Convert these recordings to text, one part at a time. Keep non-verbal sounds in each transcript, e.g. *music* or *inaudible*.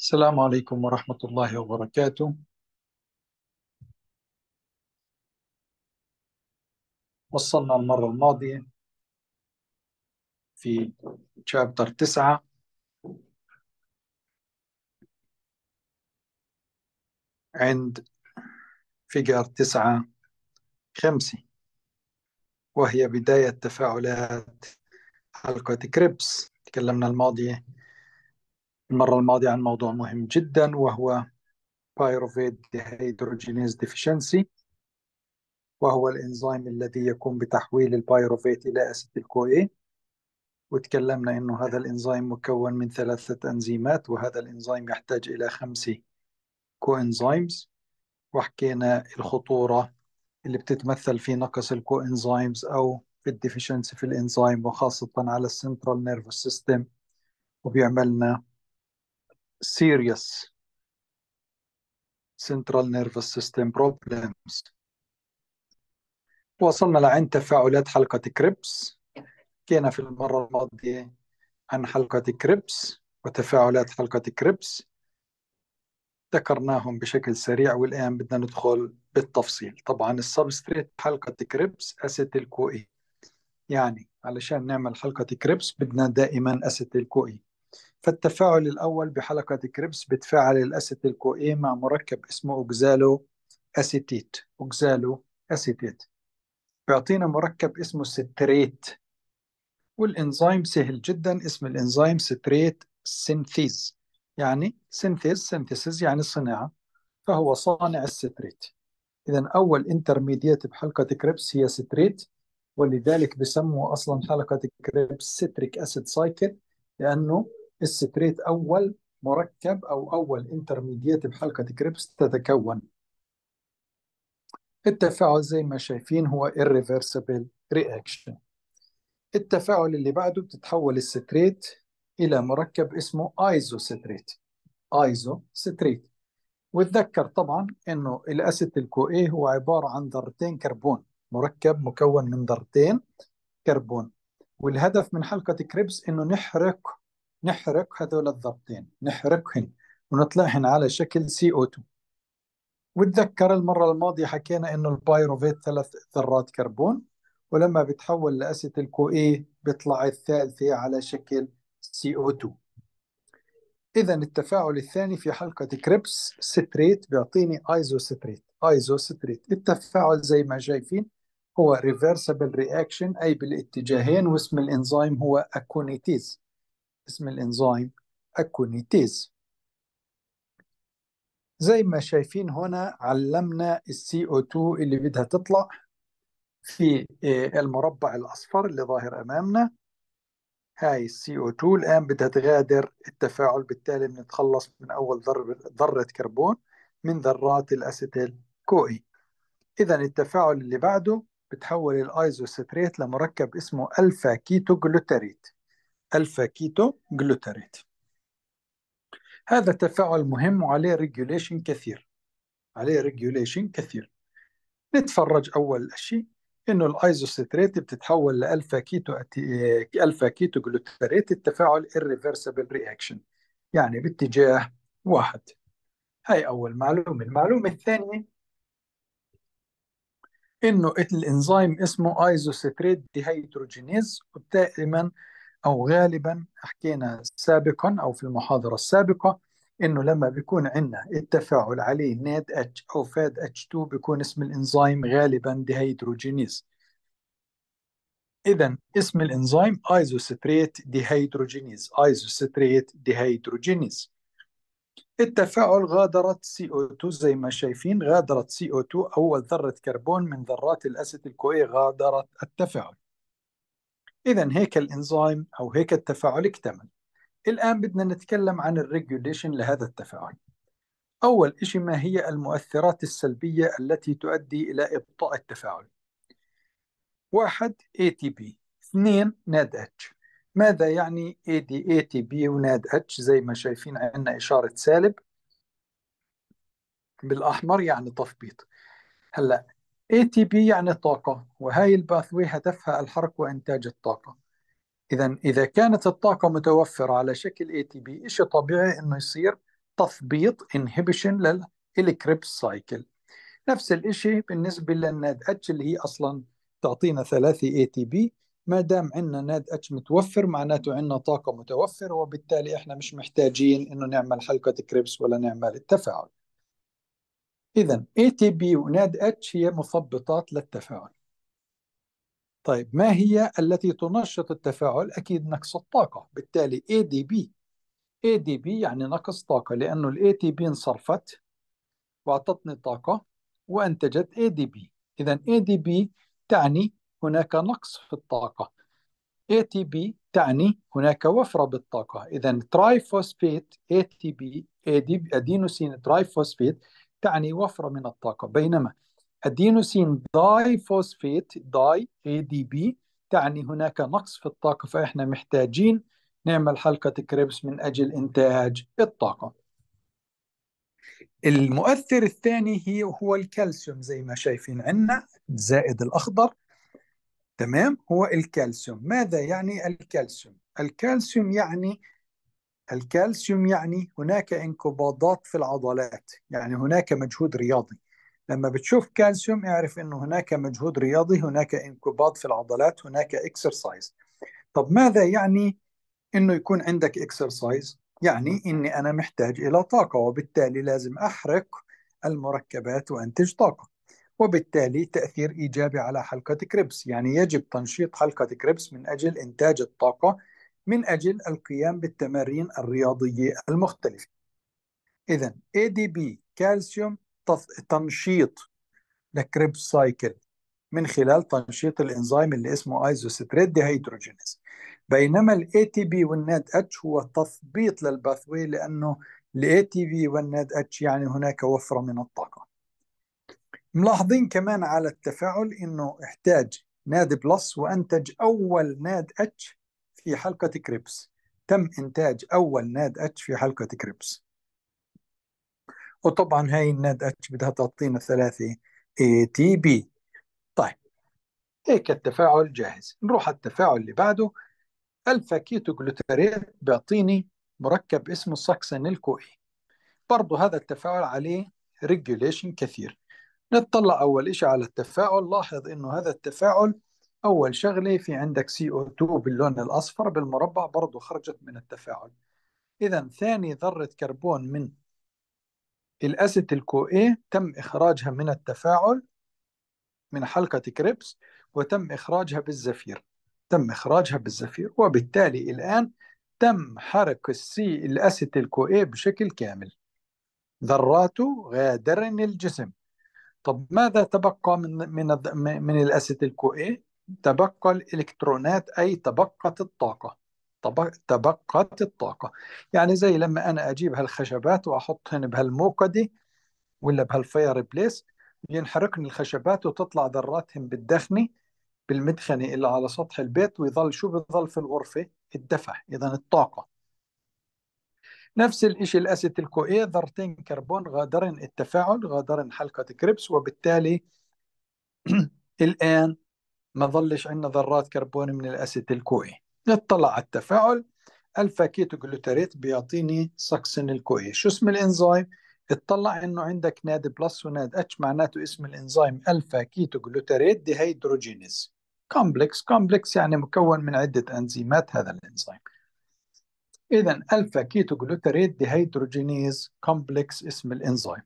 السلام عليكم ورحمة الله وبركاته وصلنا المرة الماضية في شابتر تسعة عند فيجر تسعة خمسة وهي بداية تفاعلات حلقة كريبس تكلمنا الماضية المرة الماضية عن موضوع مهم جدا وهو بايروفيت ديهيدروجينيز ديفيشنسي وهو الإنزيم الذي يقوم بتحويل البايروفيت إلى أسيتيل كوي وتكلمنا أنه هذا الإنزيم مكون من ثلاثة أنزيمات وهذا الإنزيم يحتاج إلى خمس كوإنزيمز وحكينا الخطورة اللي بتتمثل في نقص الكوإنزيمز أو في الديفيشنسي في الإنزيم وخاصة على السنترال نيرفوس سيستم وبيعملنا serious central nervous system problems وصلنا لعند تفاعلات حلقة كريبس حكينا في المرة الماضية عن حلقة كريبس وتفاعلات حلقة كريبس ذكرناهم بشكل سريع والآن بدنا ندخل بالتفصيل طبعا السبستريت حلقة كريبس أسيتيل كوئي يعني علشان نعمل حلقة كريبس بدنا دائما أسيتيل كوئي فالتفاعل الأول بحلقة كريبس بتفاعل الأسيتيل إي مع مركب اسمه أوكزالو أسيتيت أوكزالو أسيتيت بيعطينا مركب اسمه ستريت والإنزيم سهل جدا اسم الإنزيم ستريت سينثيز يعني سينثيز سينثيز يعني صناعة فهو صانع الستريت إذا أول انترميديات بحلقة كريبس هي ستريت ولذلك بسموا أصلا حلقة كريبس ستريك أسيد سايكل لأنه الستريت أول مركب أو أول انترميديات بحلقة كريبس تتكون التفاعل زي ما شايفين هو irreversible reaction التفاعل اللي بعده بتتحول الستريت إلى مركب اسمه ايزوستريت ايزوستريت وتذكر طبعا انه الاسيت الكو اي هو عباره عن ذرتين كربون مركب مكون من ذرتين كربون والهدف من حلقه كريبس انه نحرق نحرق هذول الضبطين نحرقهن ونطلعهن على شكل سي او 2 وتذكر المرة الماضية حكينا انه البايروفيت ثلاث ذرات كربون ولما بتحول لاسيتيل كو اي بيطلع الثالثة على شكل سي او 2 إذا التفاعل الثاني في حلقة كريبس ستريت بيعطيني ايزوستريت ايزوستريت التفاعل زي ما شايفين هو ريفرسبل رياكشن أي بالاتجاهين واسم الإنزيم هو أكونيتيز اسم الانزيم أكونيتيز زي ما شايفين هنا علمنا السي او 2 اللي بدها تطلع في آه، المربع الاصفر اللي ظاهر امامنا هاي السي او 2 الان بدها تغادر التفاعل بالتالي بنتخلص من اول ذره كربون من ذرات الاسيتيل كوي اذا التفاعل اللي بعده بتحول الايزوستريت لمركب اسمه الفا كيتو جلوتريت ألفا كيتو جلوتاريت هذا تفاعل مهم وعليه ريجوليشن كثير عليه ريجوليشن كثير نتفرج أول شيء إنه الأيزوستريت بتتحول لألفا كيتو إيه، ألفا كيتو جلوتاريت التفاعل irreversible رياكشن يعني باتجاه واحد هاي أول معلومة المعلومة الثانية إنه الإنزيم اسمه أيزوستريت ديهيدروجينيز ودائما أو غالبا حكينا سابقا أو في المحاضرة السابقة إنه لما بيكون عندنا التفاعل عليه ناد اتش أو فاد اتش 2 بيكون اسم الإنزيم غالبا ديهيدروجينيز إذا اسم الإنزيم ايزوستريت ديهيدروجينيز ايزوستريت ديهيدروجينيز التفاعل غادرت CO2 زي ما شايفين غادرت CO2 أول ذرة كربون من ذرات الأسيت الكوي غادرت التفاعل إذا هيك الإنزيم أو هيك التفاعل اكتمل الآن بدنا نتكلم عن الريجوليشن لهذا التفاعل أول شيء ما هي المؤثرات السلبية التي تؤدي إلى إبطاء التفاعل واحد ATP اثنين اتش ماذا يعني وناد اتش زي ما شايفين عندنا إشارة سالب بالأحمر يعني تثبيط هلا ATP يعني طاقة وهاي الباثوي هدفها الحرق وإنتاج الطاقة إذا إذا كانت الطاقة متوفرة على شكل ATP شيء طبيعي إنه يصير تثبيط inhibition للكريبس سايكل نفس الشيء بالنسبة للناد اتش اللي هي أصلا تعطينا ثلاثة ATP ما دام عندنا ناد اتش متوفر معناته عندنا طاقة متوفرة وبالتالي احنا مش محتاجين انه نعمل حلقة كريبس ولا نعمل التفاعل إذا ATP وناد اتش هي مثبطات للتفاعل طيب ما هي التي تنشط التفاعل؟ أكيد نقص الطاقة بالتالي دي بي يعني نقص طاقة لأنه ال ATP انصرفت وأعطتني طاقة وأنتجت بي إذا بي تعني هناك نقص في الطاقة ATP تعني هناك وفرة بالطاقة إذا تراي تي ATP أدينوسين تراي فوسفيت تعني وفرة من الطاقة بينما أدينوسين داي فوسفيت داي اي دي بي تعني هناك نقص في الطاقة فإحنا محتاجين نعمل حلقة كريبس من أجل إنتاج الطاقة المؤثر الثاني هي هو الكالسيوم زي ما شايفين عندنا زائد الأخضر تمام هو الكالسيوم ماذا يعني الكالسيوم؟ الكالسيوم يعني الكالسيوم يعني هناك انقباضات في العضلات يعني هناك مجهود رياضي لما بتشوف كالسيوم اعرف انه هناك مجهود رياضي هناك انقباض في العضلات هناك اكسرسايز طب ماذا يعني انه يكون عندك اكسرسايز يعني اني انا محتاج الى طاقه وبالتالي لازم احرق المركبات وانتج طاقه وبالتالي تاثير ايجابي على حلقه كريبس يعني يجب تنشيط حلقه كريبس من اجل انتاج الطاقه من أجل القيام بالتمارين الرياضية المختلفة إذا ADP كالسيوم تنشيط لكريب سايكل من خلال تنشيط الانزيم اللي اسمه ايزوستريد ديهيدروجينيز بينما الاي تي بي والناد اتش هو تثبيط للباثوي لانه الاي تي بي والناد اتش يعني هناك وفره من الطاقه ملاحظين كمان على التفاعل انه احتاج ناد بلس وانتج اول ناد اتش في حلقة كريبس تم إنتاج أول ناد أتش في حلقة كريبس وطبعا هاي الناد أتش بدها تعطينا ثلاثة اي تي بي طيب هيك التفاعل جاهز نروح على التفاعل اللي بعده ألفا كيتو جلوتاريت بيعطيني مركب اسمه ساكسانيل الكوئي برضه هذا التفاعل عليه ريجوليشن كثير نطلع أول إشي على التفاعل لاحظ إنه هذا التفاعل أول شغلة في عندك CO2 باللون الأصفر بالمربع برضو خرجت من التفاعل إذا ثاني ذرة كربون من الأسيتيل اي تم إخراجها من التفاعل من حلقة كريبس وتم إخراجها بالزفير تم إخراجها بالزفير وبالتالي الآن تم حرق السي الأسيتيل اي بشكل كامل ذراته غادرن الجسم طب ماذا تبقى من من من الاسيتيل كو اي تبقى الإلكترونات أي تبقت الطاقة تبقت الطاقة يعني زي لما أنا أجيب هالخشبات وأحطهن بهالموقده ولا بهالفاير بليس ينحرقن الخشبات وتطلع ذراتهم بالدفنة بالمدخنة اللي على سطح البيت ويظل شو بيظل في الغرفة الدفع إذا الطاقة نفس الإشي الأسيتيل كوئي ذرتين كربون غادرن التفاعل غادرن حلقة كريبس وبالتالي *clears throat* الآن ما ظلش عندنا ذرات كربون من الاسيت الكوئي نطلع على التفاعل الفا كيتو جلوتاريت بيعطيني سكسن الكوئي شو اسم الانزيم اطلع انه عندك ناد بلس وناد اتش معناته اسم الانزيم الفا كيتو جلوتاريت ديهيدروجينيز كومبلكس كومبلكس يعني مكون من عده انزيمات هذا الانزيم اذا الفا كيتو جلوتاريت ديهيدروجينيز كومبلكس اسم الانزيم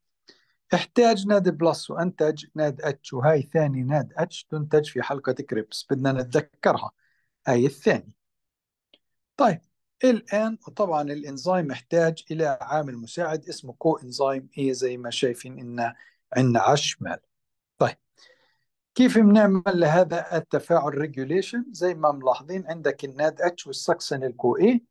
احتاج ناد بلس وانتج ناد اتش وهاي ثاني ناد اتش تنتج في حلقة كريبس بدنا نتذكرها هاي الثاني طيب الان وطبعا الانزيم محتاج الى عامل مساعد اسمه كو انزيم اي زي ما شايفين ان عندنا على الشمال طيب كيف بنعمل لهذا التفاعل ريجوليشن زي ما ملاحظين عندك الناد اتش والسكسن الكو اي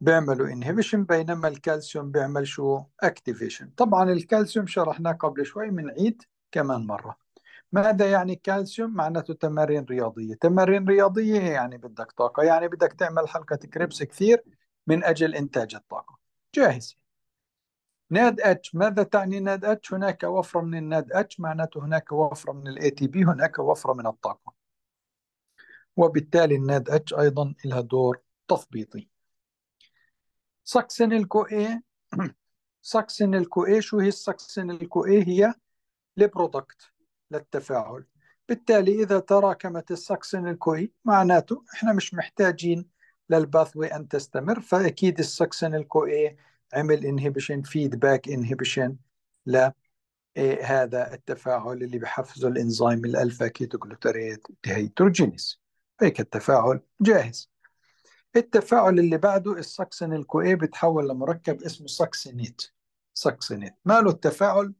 بيعملوا انهبيشن بينما الكالسيوم بيعمل شو اكتيفيشن طبعا الكالسيوم شرحناه قبل شوي بنعيد كمان مره ماذا يعني كالسيوم معناته تمارين رياضيه تمارين رياضيه هي يعني بدك طاقه يعني بدك تعمل حلقه كريبس كثير من اجل انتاج الطاقه جاهز ناد اتش ماذا تعني ناد اتش هناك وفره من الناد اتش معناته هناك وفره من الاي تي بي هناك وفره من الطاقه وبالتالي الناد اتش ايضا لها دور تثبيطي ساكسينيل الكوي ساكسينيل الكوي شو هي الساكسينيل الكوي هي البرودكت للتفاعل بالتالي إذا تراكمت الساكسينيل الكوي معناته إحنا مش محتاجين للباثوي أن تستمر فأكيد الساكسينيل الكوي عمل انهبيشن فيدباك انهبيشن هذا التفاعل اللي بحفزه الانزيم الالفا كيتوغلوتاريت ديهيدروجينيز هيك التفاعل جاهز التفاعل اللي بعده السكسن الكويه بتحول لمركب اسمه سكسينيت سكسينيت ماله التفاعل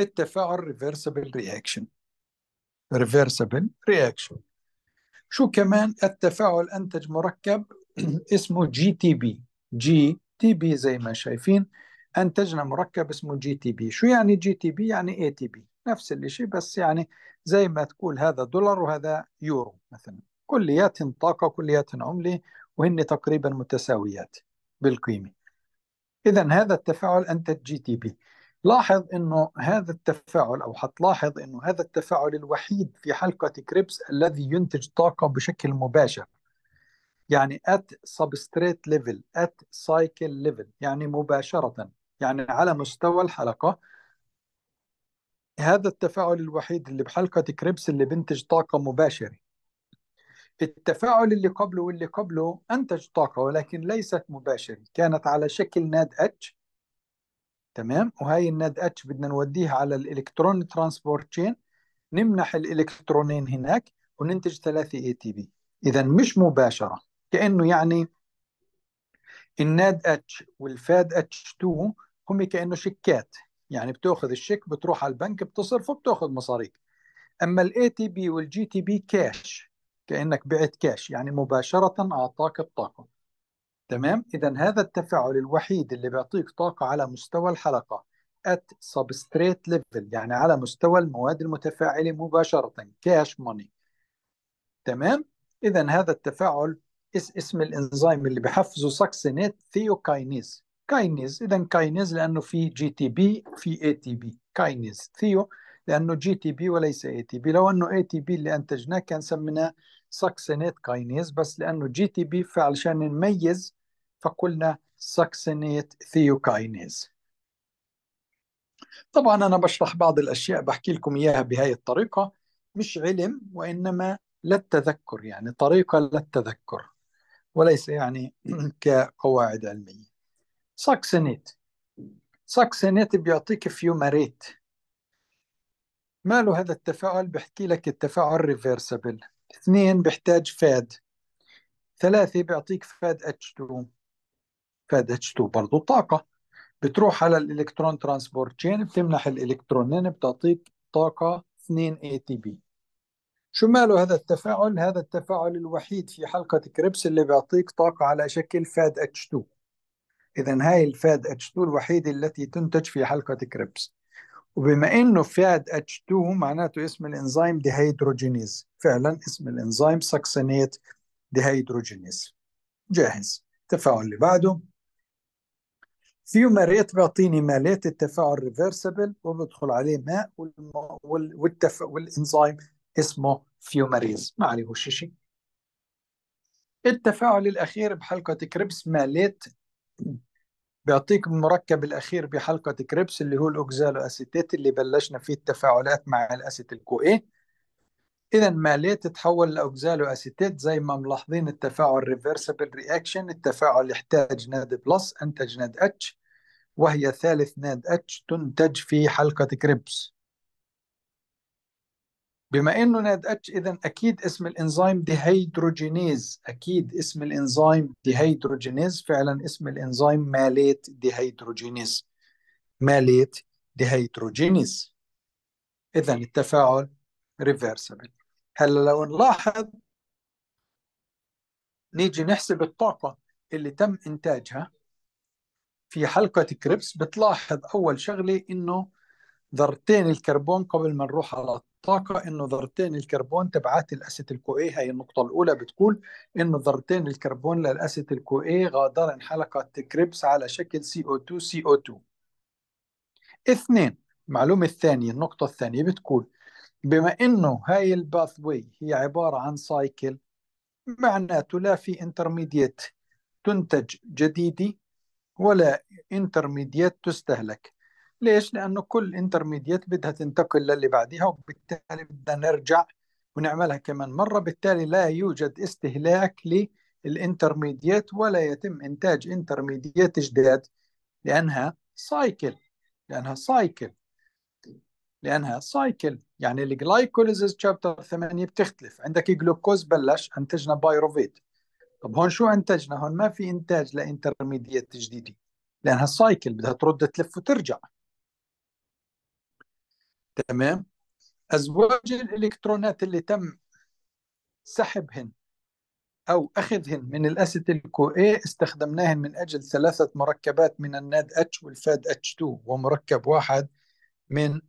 التفاعل ريفرسبل رياكشن ريفرسبل رياكشن شو كمان التفاعل انتج مركب *clears throat* اسمه جي تي بي جي تي بي زي ما شايفين انتجنا مركب اسمه جي تي بي شو يعني جي تي بي يعني اي تي بي نفس الشيء بس يعني زي ما تقول هذا دولار وهذا يورو مثلا كليات طاقة كليات عملة وهن تقريبا متساويات بالقيمة إذا هذا التفاعل أنتج جي تي بي لاحظ أنه هذا التفاعل أو حتلاحظ أنه هذا التفاعل الوحيد في حلقة كريبس الذي ينتج طاقة بشكل مباشر يعني at substrate level at cycle level يعني مباشرة يعني على مستوى الحلقة هذا التفاعل الوحيد اللي بحلقة كريبس اللي بنتج طاقة مباشرة التفاعل اللي قبله واللي قبله أنتج طاقة ولكن ليست مباشرة كانت على شكل ناد اتش تمام وهي الناد اتش بدنا نوديها على الإلكترون ترانسبورت تشين نمنح الإلكترونين هناك وننتج ثلاثة اي تي بي إذا مش مباشرة كأنه يعني الناد اتش والفاد اتش 2 هم كأنه شيكات يعني بتاخذ الشيك بتروح على البنك بتصرفه بتاخذ مصاريك اما الاي تي بي والجي تي بي كاش كانك بعت كاش يعني مباشره اعطاك الطاقه تمام اذا هذا التفاعل الوحيد اللي بيعطيك طاقه على مستوى الحلقه at substrate level يعني على مستوى المواد المتفاعله مباشره كاش ماني تمام اذا هذا التفاعل اس اسم الانزيم اللي بحفزه ساكسينات ثيوكاينيز كاينيز اذا كاينيز لانه في جي تي بي في اي تي بي كاينيز ثيو لانه جي تي بي وليس اي تي بي لو انه اي تي بي اللي انتجناه كان سميناه ساكسينيت كاينيز بس لانه جي تي بي فعلشان نميز فقلنا ساكسينيت ثيوكاينيز طبعا انا بشرح بعض الاشياء بحكي لكم اياها بهاي الطريقه مش علم وانما للتذكر يعني طريقه للتذكر وليس يعني *clears throat* كقواعد علميه ساكسينيت ساكسينيت بيعطيك فيوماريت ماله هذا التفاعل بحكي لك التفاعل ريفيرسبل اثنين بيحتاج فاد ثلاثة بيعطيك فاد اتش 2 فاد اتش 2 برضه طاقة بتروح على الإلكترون ترانسبورت تشين بتمنح الإلكترونين بتعطيك طاقة 2 بي شو ماله هذا التفاعل؟ هذا التفاعل الوحيد في حلقة كريبس اللي بيعطيك طاقة على شكل فاد اتش 2 إذا هاي الفاد اتش 2 الوحيدة التي تنتج في حلقة كريبس وبما انه فيها H2 معناته اسم الانزيم ديهيدروجينيز فعلا اسم الانزيم سكسنيت ديهيدروجينيز جاهز التفاعل اللي بعده فيوماريت بيعطيني مالات التفاعل ريفرسبل وبدخل عليه ماء والتف... والانزيم اسمه فيوماريز ما عليه شيء التفاعل الاخير بحلقه كريبس مالات بيعطيك المركب الأخير بحلقة كريبس اللي هو الأوكزالو أسيتيت اللي بلشنا فيه التفاعلات مع الأسيت الكو اي إذا ماليه تتحول لأوكزالو أسيتيت زي ما ملاحظين التفاعل ريفرسبل رياكشن التفاعل يحتاج ناد بلس أنتج ناد اتش وهي ثالث ناد اتش تنتج في حلقة كريبس بما انه ناد اتش اذا اكيد اسم الانزيم ديهيدروجينيز اكيد اسم الانزيم ديهيدروجينيز فعلا اسم الانزيم ماليت ديهيدروجينيز ماليت ديهيدروجينيز اذا التفاعل ريفرسبل هلا لو نلاحظ نيجي نحسب الطاقه اللي تم انتاجها في حلقه كريبس بتلاحظ اول شغله انه ذرتين الكربون قبل ما نروح على الطاقه انه ذرتين الكربون تبعات الاسيت الكو اي هي النقطه الاولى بتقول انه ذرتين الكربون للاسيت الكو اي غادرن حلقه كريبس على شكل سي او 2 سي او 2 اثنين المعلومه الثانيه النقطه الثانيه بتقول بما انه هاي الباث واي هي عباره عن سايكل معناته لا في انترميديت تنتج جديده ولا انترميديت تستهلك ليش؟ لأنه كل انترميديت بدها تنتقل للي بعدها وبالتالي بدنا نرجع ونعملها كمان مرة بالتالي لا يوجد استهلاك للانترميديت ولا يتم إنتاج انترميديت جداد لأنها سايكل لأنها سايكل لأنها سايكل يعني الجلايكوليزيس شابتر 8 بتختلف عندك جلوكوز بلش أنتجنا بايروفيت طب هون شو أنتجنا هون ما في إنتاج لانترميديت جديدة لأنها سايكل بدها ترد تلف وترجع تمام أزواج الإلكترونات اللي تم سحبهن أو أخذهن من الأسيتيل كو اي استخدمناهن من أجل ثلاثة مركبات من الناد اتش والفاد اتش 2 ومركب واحد من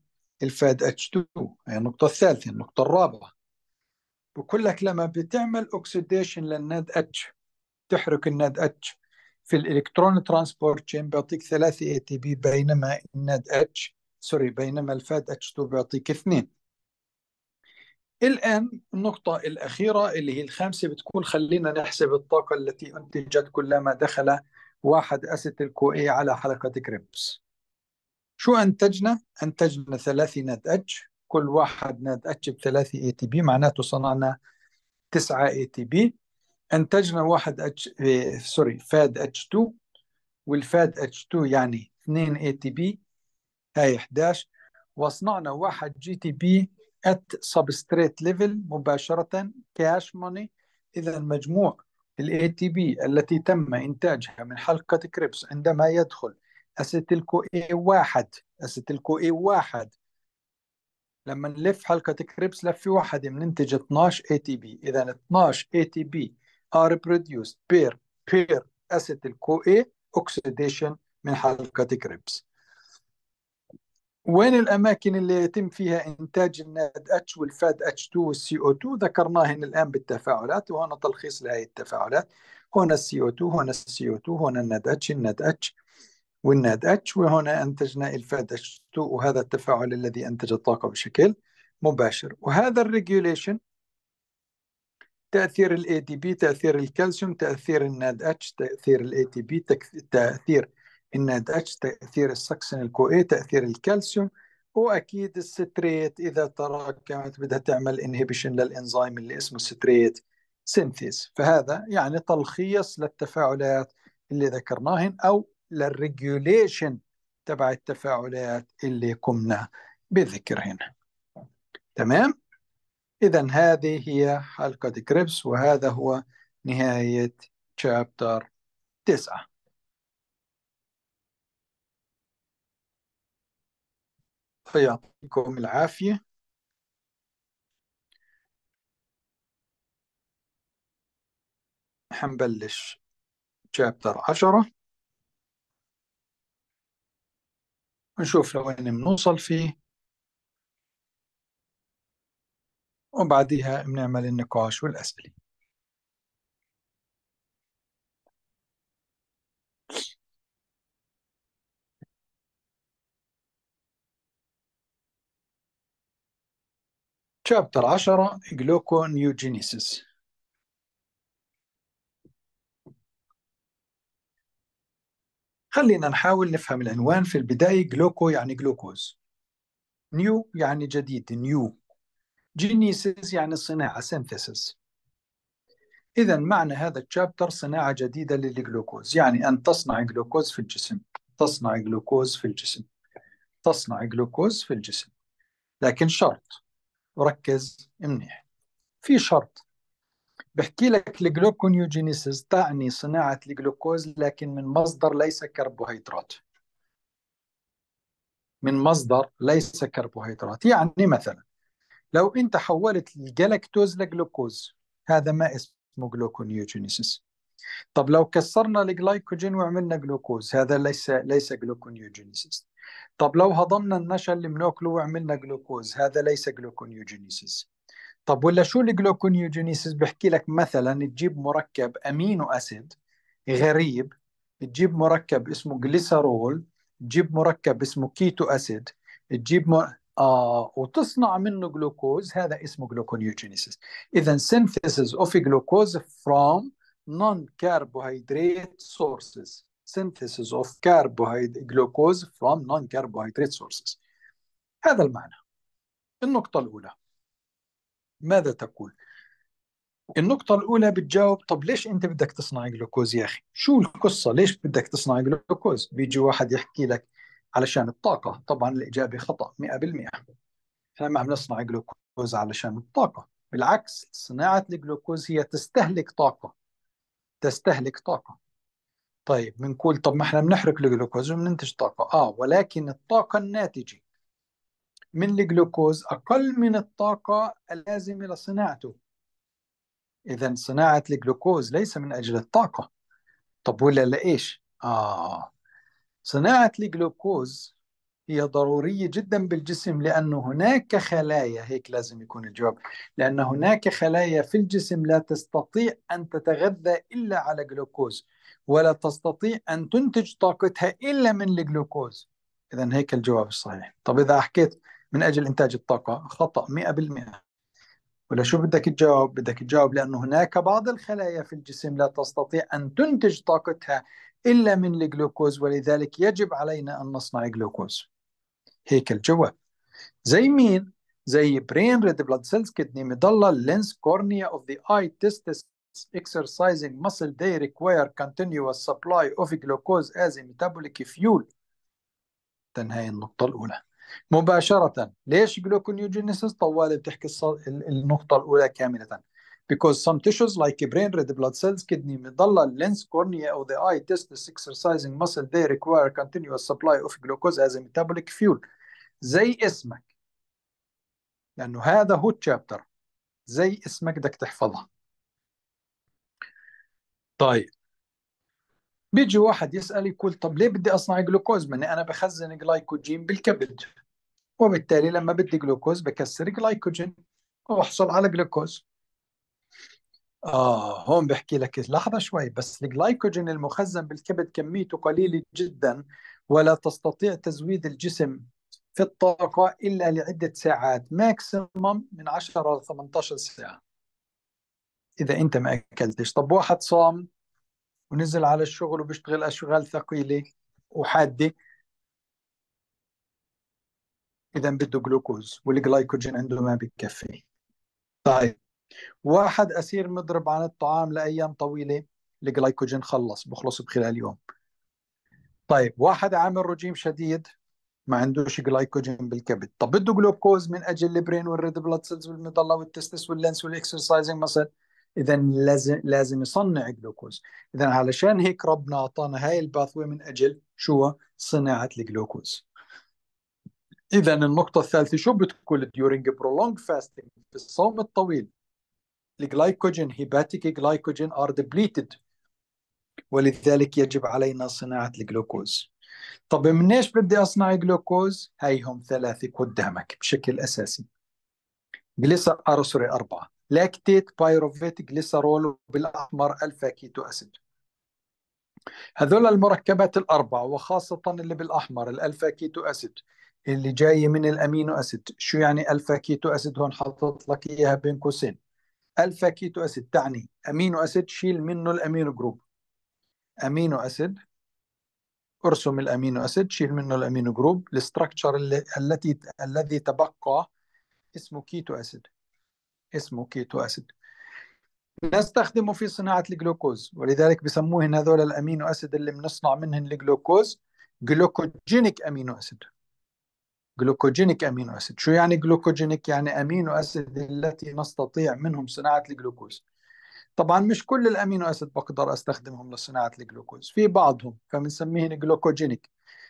الفاد اتش 2 هي النقطة الثالثة النقطة الرابعة بقول لك لما بتعمل اوكسيديشن للناد اتش تحرق الناد اتش في الإلكترون ترانسبورت تشين بيعطيك ثلاثة اي تي بي بينما الناد اتش سوري بينما الفاد اتش 2 بيعطيك اثنين الآن النقطة الأخيرة اللي هي الخامسة بتكون خلينا نحسب الطاقة التي أنتجت كلما دخل واحد أسيتيل كو اي على حلقة كريبس شو أنتجنا؟ أنتجنا ثلاثي ناد اتش كل واحد ناد اتش بثلاثي اي تي بي معناته صنعنا تسعة اي تي بي أنتجنا واحد اتش آه، سوري فاد اتش 2 والفاد اتش 2 يعني 2 اي تي بي هاي 11 وصنعنا واحد جي تي بي ات سبستريت ليفل مباشرة كاش موني إذا مجموع الاي تي بي التي تم إنتاجها من حلقة كريبس عندما يدخل أسيتيل كو اي واحد أسيتيل كو اي واحد لما نلف حلقة كريبس لفة واحدة بننتج 12 اي تي بي إذا 12 اي تي بي are بير بير per acetyl اي اوكسيديشن من حلقة كريبس وين الاماكن اللي يتم فيها انتاج الناد اتش والفاد اتش 2 والسي او 2 ذكرناهن الان بالتفاعلات وهنا تلخيص لهذه التفاعلات هنا السي او 2 هنا السي او 2 هنا الناد اتش الناد اتش والناد اتش وهنا انتجنا الفاد اتش 2 وهذا التفاعل الذي انتج الطاقه بشكل مباشر وهذا الريجوليشن تاثير الاي دي بي تاثير الكالسيوم تاثير الناد اتش تاثير الاي تي بي تاثير الناتج تأثير السكسن اي تأثير الكالسيوم واكيد الستريت اذا تراكمت بدها تعمل انهبيشن للانزيم اللي اسمه ستريت سينثيز فهذا يعني تلخيص للتفاعلات اللي ذكرناهن او للريجوليشن تبع التفاعلات اللي قمنا بذكرهن تمام اذا هذه هي حلقه كريبس وهذا هو نهايه شابتر 9 فيعطيكم العافية حنبلش شابتر عشرة نشوف لوين بنوصل فيه وبعديها بنعمل النقاش والأسئلة شابتر 10 جلوكونيوجينيسيس خلينا نحاول نفهم العنوان في البداية جلوكو يعني جلوكوز نيو يعني جديد نيو جينيسيس يعني صناعة سينثيسيس إذا معنى هذا الشابتر صناعة جديدة للجلوكوز يعني أن تصنع جلوكوز في الجسم تصنع جلوكوز في الجسم تصنع جلوكوز في الجسم لكن شرط وركز منيح في شرط بحكي لك الجلوكونيوجينيسيس تعني صناعة الجلوكوز لكن من مصدر ليس كربوهيدرات من مصدر ليس كربوهيدرات يعني مثلا لو انت حولت الجلاكتوز لجلوكوز هذا ما اسمه جلوكونيوجينيسيس طب لو كسرنا الجلايكوجين وعملنا جلوكوز هذا ليس ليس جلوكونيوجينيسيس طب لو هضمنا النشا اللي بناكله وعملنا جلوكوز هذا ليس جلوكونيوجينيسيس طب ولا شو الجلوكونيوجينيسيس بحكي لك مثلا تجيب مركب امينو اسيد غريب تجيب مركب اسمه جليسرول تجيب مركب اسمه كيتو اسيد تجيب م... آه وتصنع منه جلوكوز هذا اسمه جلوكونيوجينيسيس اذا سينثيسيس اوف جلوكوز فروم نون كاربوهيدرات سورسز synthesis of carbohydrate glucose from non-carbohydrate sources هذا المعنى النقطة الأولى ماذا تقول؟ النقطة الأولى بتجاوب طب ليش أنت بدك تصنع جلوكوز يا أخي؟ شو القصة؟ ليش بدك تصنع جلوكوز؟ بيجي واحد يحكي لك علشان الطاقة، طبعا الإجابة خطأ 100% احنا ما عم نصنع جلوكوز علشان الطاقة، بالعكس صناعة الجلوكوز هي تستهلك طاقة تستهلك طاقة طيب بنقول طب ما احنا بنحرق الجلوكوز وبننتج طاقة اه ولكن الطاقة الناتجة من الجلوكوز أقل من الطاقة اللازمة لصناعته إذا صناعة الجلوكوز ليس من أجل الطاقة طب ولا لإيش؟ آه صناعة الجلوكوز هي ضرورية جدا بالجسم لانه هناك خلايا هيك لازم يكون الجواب لأن هناك خلايا في الجسم لا تستطيع أن تتغذى إلا على جلوكوز ولا تستطيع أن تنتج طاقتها إلا من الجلوكوز إذا هيك الجواب الصحيح طب إذا حكيت من أجل إنتاج الطاقة خطأ 100% ولا شو بدك تجاوب بدك تجاوب لأنه هناك بعض الخلايا في الجسم لا تستطيع أن تنتج طاقتها إلا من الجلوكوز ولذلك يجب علينا أن نصنع جلوكوز هيك الجواب زي مين؟ زي برين ريد بلاد سيلز كدني مضلة لينس كورنيا اوف ذا اي تستس exercising muscle they require continuous supply of glucose as a metabolic fuel تنهي النقطة الأولى مباشرة ليش gluconeogenesis طوال بتحكي النقطة الأولى كاملة because some tissues like brain, red blood cells, kidney, medulla, lens, cornea, or the eye testis exercising muscle they require continuous supply of glucose as a metabolic fuel زي اسمك لأنه هذا هو chapter زي اسمك بدك تحفظها طيب بيجي واحد يسأل يقول طب ليه بدي أصنع جلوكوز ما أنا بخزن جلايكوجين بالكبد وبالتالي لما بدي جلوكوز بكسر جلايكوجين وأحصل على جلوكوز آه هون بحكي لك لحظة شوي بس الجلايكوجين المخزن بالكبد كميته قليلة جدا ولا تستطيع تزويد الجسم في الطاقة إلا لعدة ساعات ماكسيمم من 10 ل 18 ساعة اذا انت ما اكلتش طب واحد صام ونزل على الشغل وبيشتغل اشغال ثقيله وحاده اذا بده جلوكوز والجلايكوجين عنده ما بيكفي طيب واحد اسير مضرب عن الطعام لايام طويله الجلايكوجين خلص بخلص بخلال يوم طيب واحد عامل رجيم شديد ما عندوش جلايكوجين بالكبد طب بده جلوكوز من اجل البرين والريد بلاد سيلز والمظله والتستس واللنس والاكسرسايزنج مثلا اذا لازم لازم يصنع جلوكوز اذا علشان هيك ربنا اعطانا هاي الباثوي من اجل شو صناعه الجلوكوز اذا النقطه الثالثه شو بتقول during prolonged fasting في الصوم الطويل الجلايكوجين هيباتيك جلايكوجين ار depleted ولذلك يجب علينا صناعه الجلوكوز طب من ايش بدي اصنع جلوكوز هيهم ثلاثه قدامك بشكل اساسي جليسر سوري اربعه لاكتيت بايروفيت جليسرول بالاحمر الفا كيتو اسيد هذول المركبات الاربعه وخاصه اللي بالاحمر الالفا كيتو اسيد اللي جاي من الامينو اسيد شو يعني الفا كيتو اسيد هون حاطط لك اياها بين قوسين الفا كيتو اسيد تعني امينو اسيد شيل منه الامينو جروب امينو اسيد ارسم الامينو اسيد شيل منه الامينو جروب الاستراكشر التي الذي تبقى اسمه كيتو اسيد اسمه كيتو أسيد نستخدمه في صناعة الجلوكوز ولذلك بسموهن هذول الأمينو أسيد اللي بنصنع منهن الجلوكوز جلوكوجينيك أمينو أسيد جلوكوجينيك أمينو أسيد شو يعني جلوكوجينيك؟ يعني أمينو أسيد التي نستطيع منهم صناعة الجلوكوز طبعا مش كل الأمينو أسيد بقدر أستخدمهم لصناعة الجلوكوز في بعضهم فبنسميهن جلوكوجينيك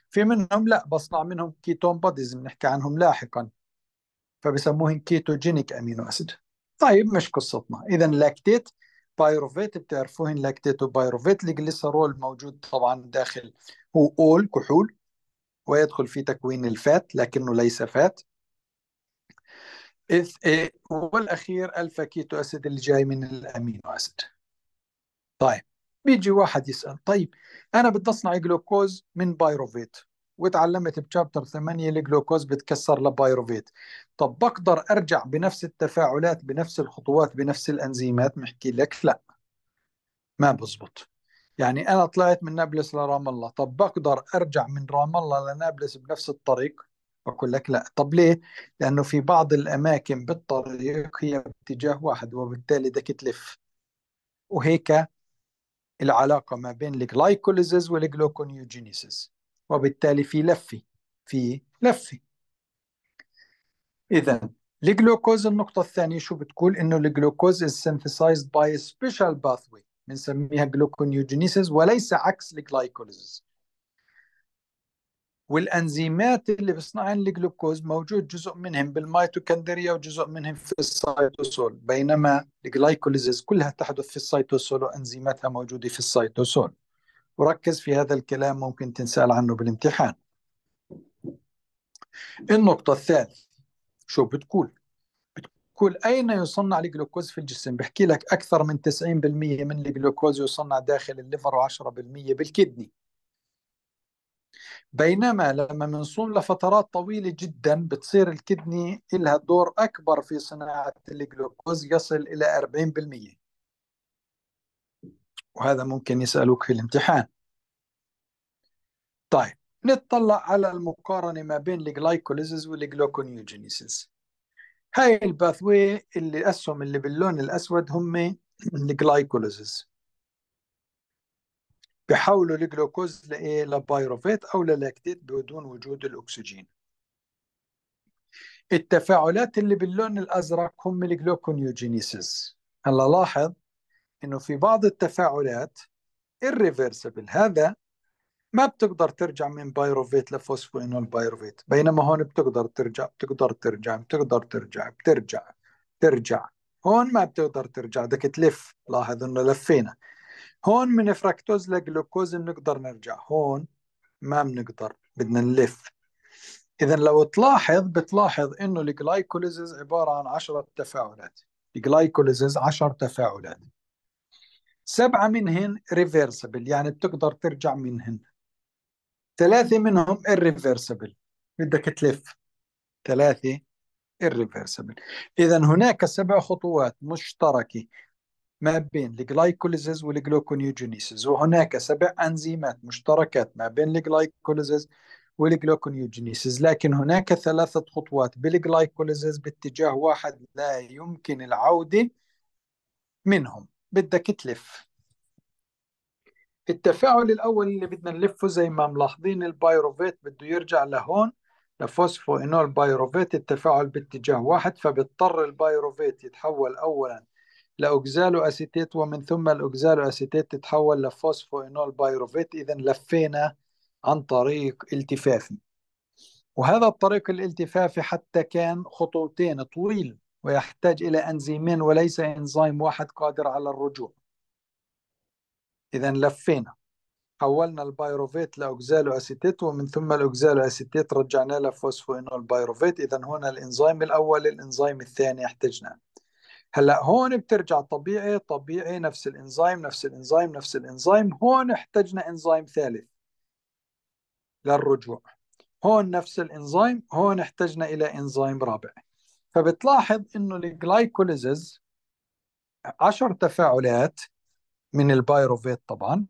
في منهم لا بصنع منهم كيتون بوديز بنحكي عنهم لاحقا فبسموهن كيتوجينيك أمينو أسيد طيب مش قصتنا اذا لاكتيت بايروفيت بتعرفوهن لاكتيت وبايروفيت الجليسرول موجود طبعا داخل هو اول كحول ويدخل في تكوين الفات لكنه ليس فات إث إيه والأخير ألفا كيتو أسيد اللي جاي من الأمينو أسيد طيب بيجي واحد يسأل طيب أنا بدي أصنع جلوكوز من بايروفيت وتعلمت بشابتر 8 الجلوكوز بتكسر لبايروفيت طب بقدر ارجع بنفس التفاعلات بنفس الخطوات بنفس الانزيمات محكي لك لا ما بزبط يعني انا طلعت من نابلس لرام الله طب بقدر ارجع من رام الله لنابلس بنفس الطريق بقول لك لا طب ليه لانه في بعض الاماكن بالطريق هي باتجاه واحد وبالتالي بدك تلف وهيك العلاقه ما بين الجلايكوليزيس والجلوكونيوجينيسيس وبالتالي في لفة في لفة إذا الجلوكوز النقطة الثانية شو بتقول إنه الجلوكوز is synthesized by a special pathway بنسميها جلوكونيوجينيسيس وليس عكس الجلايكوليزيس والانزيمات اللي بصنعها الجلوكوز موجود جزء منهم بالميتوكندريا وجزء منهم في السيتوسول بينما الجلايكوليزيس كلها تحدث في السيتوسول وانزيماتها موجوده في السيتوسول وركز في هذا الكلام ممكن تنسأل عنه بالامتحان النقطة الثالثة شو بتقول بتقول أين يصنع الجلوكوز في الجسم بحكي لك أكثر من 90% من الجلوكوز يصنع داخل الليفر و10% بالكدني بينما لما بنصوم لفترات طويلة جدا بتصير الكدني لها دور أكبر في صناعة الجلوكوز يصل إلى 40% وهذا ممكن يسألوك في الامتحان طيب نتطلع على المقارنة ما بين الجلايكوليزيز والجلوكونيوجينيسيس هاي الباثوي اللي أسهم اللي باللون الأسود هم الجلايكوليزيز بحولوا الجلوكوز لإيه لبايروفيت أو للاكتيت بدون وجود الأكسجين التفاعلات اللي باللون الأزرق هم الجلوكونيوجينيسيس هلا لاحظ انه في بعض التفاعلات irreversible هذا ما بتقدر ترجع من بايروفيت لفوسفوينول بايروفيت بينما هون بتقدر ترجع بتقدر ترجع بتقدر ترجع بترجع ترجع هون ما بتقدر ترجع بدك تلف لاحظ انه لفينا هون من فراكتوز لجلوكوز بنقدر نرجع هون ما بنقدر بدنا نلف اذا لو تلاحظ بتلاحظ انه الجلايكوليزز عباره عن 10 تفاعلات الجلايكوليزز 10 تفاعلات سبعة منهن ريفيرسبل يعني بتقدر ترجع منهن ثلاثة منهم irreversible بدك تلف ثلاثة irreversible إذا هناك سبع خطوات مشتركة ما بين الجلايكوليزز والجلوكونيوجينيسيس وهناك سبع أنزيمات مشتركات ما بين الجلايكوليزز والجلوكونيوجينيسيس لكن هناك ثلاثة خطوات بالجلايكوليزز باتجاه واحد لا يمكن العودة منهم بدك تلف التفاعل الأول اللي بدنا نلفه زي ما ملاحظين البايروفيت بده يرجع لهون لفوسفو إنول بايروفيت التفاعل باتجاه واحد فبيضطر البايروفيت يتحول أولا لأوكزالو أسيتيت ومن ثم الأوكزالو أسيتيت تتحول لفوسفو إنول بايروفيت إذا لفينا عن طريق التفافي وهذا الطريق الالتفافي حتى كان خطوتين طويل ويحتاج إلى أنزيمين وليس إنزيم واحد قادر على الرجوع إذا لفينا حولنا البايروفيت لأوكزالو أسيتيت ومن ثم الأوكزالو أسيتيت رجعناه لفوسفينول بايروفيت إذا هنا الإنزيم الأول الإنزيم الثاني احتجناه هلا هون بترجع طبيعي طبيعي نفس الانزيم نفس الانزيم نفس الانزيم هون احتجنا انزيم ثالث للرجوع هون نفس الانزيم هون احتجنا الى انزيم رابع فبتلاحظ انه الجلايكوليزز 10 تفاعلات من البايروفيت طبعا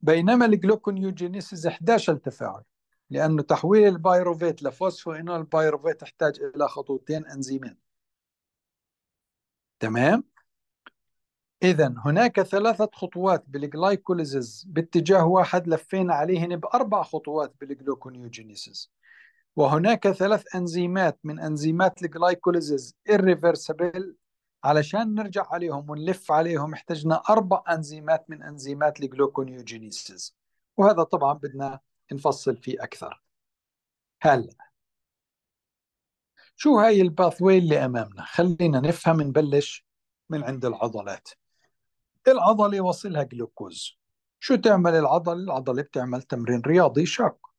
بينما الجلوكونيوجينيسيس 11 تفاعل لانه تحويل البايروفيت لفوسفوينول بايروفيت يحتاج الى خطوتين انزيمين تمام اذا هناك ثلاثه خطوات بالجلايكوليزز باتجاه واحد لفينا عليهن باربع خطوات بالجلوكونيوجينيسيس وهناك ثلاث انزيمات من انزيمات الجلايكوليزز الريفرسبل علشان نرجع عليهم ونلف عليهم احتجنا اربع انزيمات من انزيمات الجلوكونيوجينيسيس وهذا طبعا بدنا نفصل فيه اكثر هلا شو هاي الباثوي اللي امامنا خلينا نفهم نبلش من عند العضلات العضله وصلها جلوكوز شو تعمل العضله العضله بتعمل تمرين رياضي شاق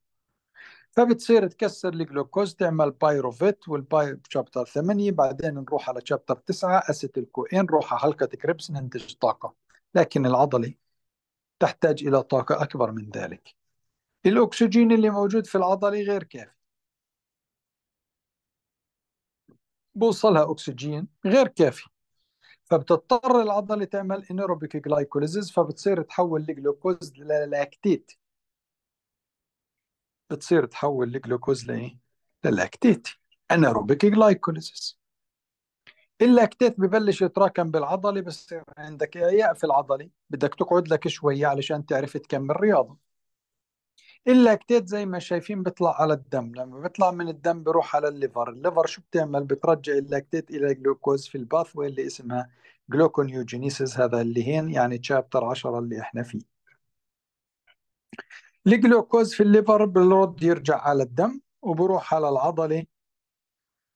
فبتصير تكسر الجلوكوز تعمل بايروفيت والباي شابتر 8 بعدين نروح على شابتر 9 اسيت الكوين نروح على حلقه كريبس ننتج طاقه لكن العضله تحتاج الى طاقه اكبر من ذلك الاكسجين اللي موجود في العضله غير كافي بوصلها اكسجين غير كافي فبتضطر العضله تعمل انيروبيك جلايكوليزز فبتصير تحول الجلوكوز للاكتيت بتصير تحول الجلوكوز لايه؟ للاكتيت اناروبيك جلايكوليزيس اللاكتات ببلش يتراكم بالعضلة بس عندك في العضلي بدك تقعد لك شوية علشان تعرف تكمل رياضة اللاكتات زي ما شايفين بيطلع على الدم لما بيطلع من الدم بروح على الليفر الليفر شو بتعمل بترجع اللاكتات إلى جلوكوز في الباثوي اللي اسمها جلوكونيوجينيسيس هذا اللي هين يعني تشابتر 10 اللي احنا فيه الجلوكوز في الليفر بالرد يرجع على الدم وبروح على العضلة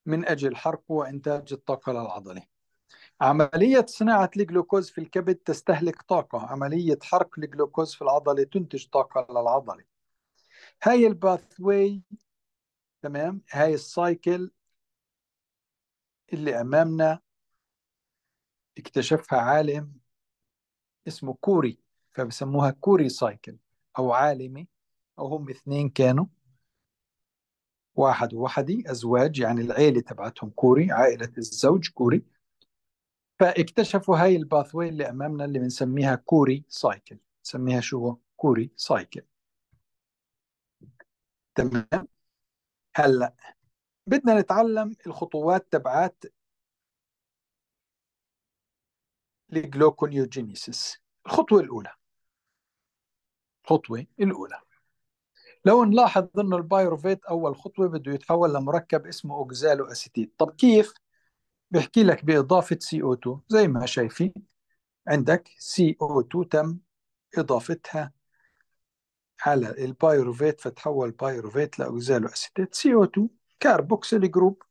من أجل حرقه وإنتاج الطاقة للعضلة عملية صناعة الجلوكوز في الكبد تستهلك طاقة عملية حرق الجلوكوز في العضلة تنتج طاقة للعضلة هاي الباثوي تمام هاي السايكل اللي أمامنا اكتشفها عالم اسمه كوري فبسموها كوري سايكل أو عالمي أو هم اثنين كانوا واحد ووحدي أزواج يعني العيلة تبعتهم كوري عائلة الزوج كوري فاكتشفوا هاي الباثوي اللي أمامنا اللي بنسميها كوري سايكل نسميها شو كوري سايكل تمام هلا بدنا نتعلم الخطوات تبعات الجلوكونيوجينيسيس الخطوة الأولى الخطوة الأولى لو نلاحظ أن البايروفيت أول خطوة بده يتحول لمركب اسمه أوكزالو أسيتيت طب كيف؟ بحكي لك بإضافة CO2 زي ما شايفين عندك CO2 تم إضافتها على البايروفيت فتحول بايروفيت لأوكزالو أسيتيت CO2 كاربوكسيل جروب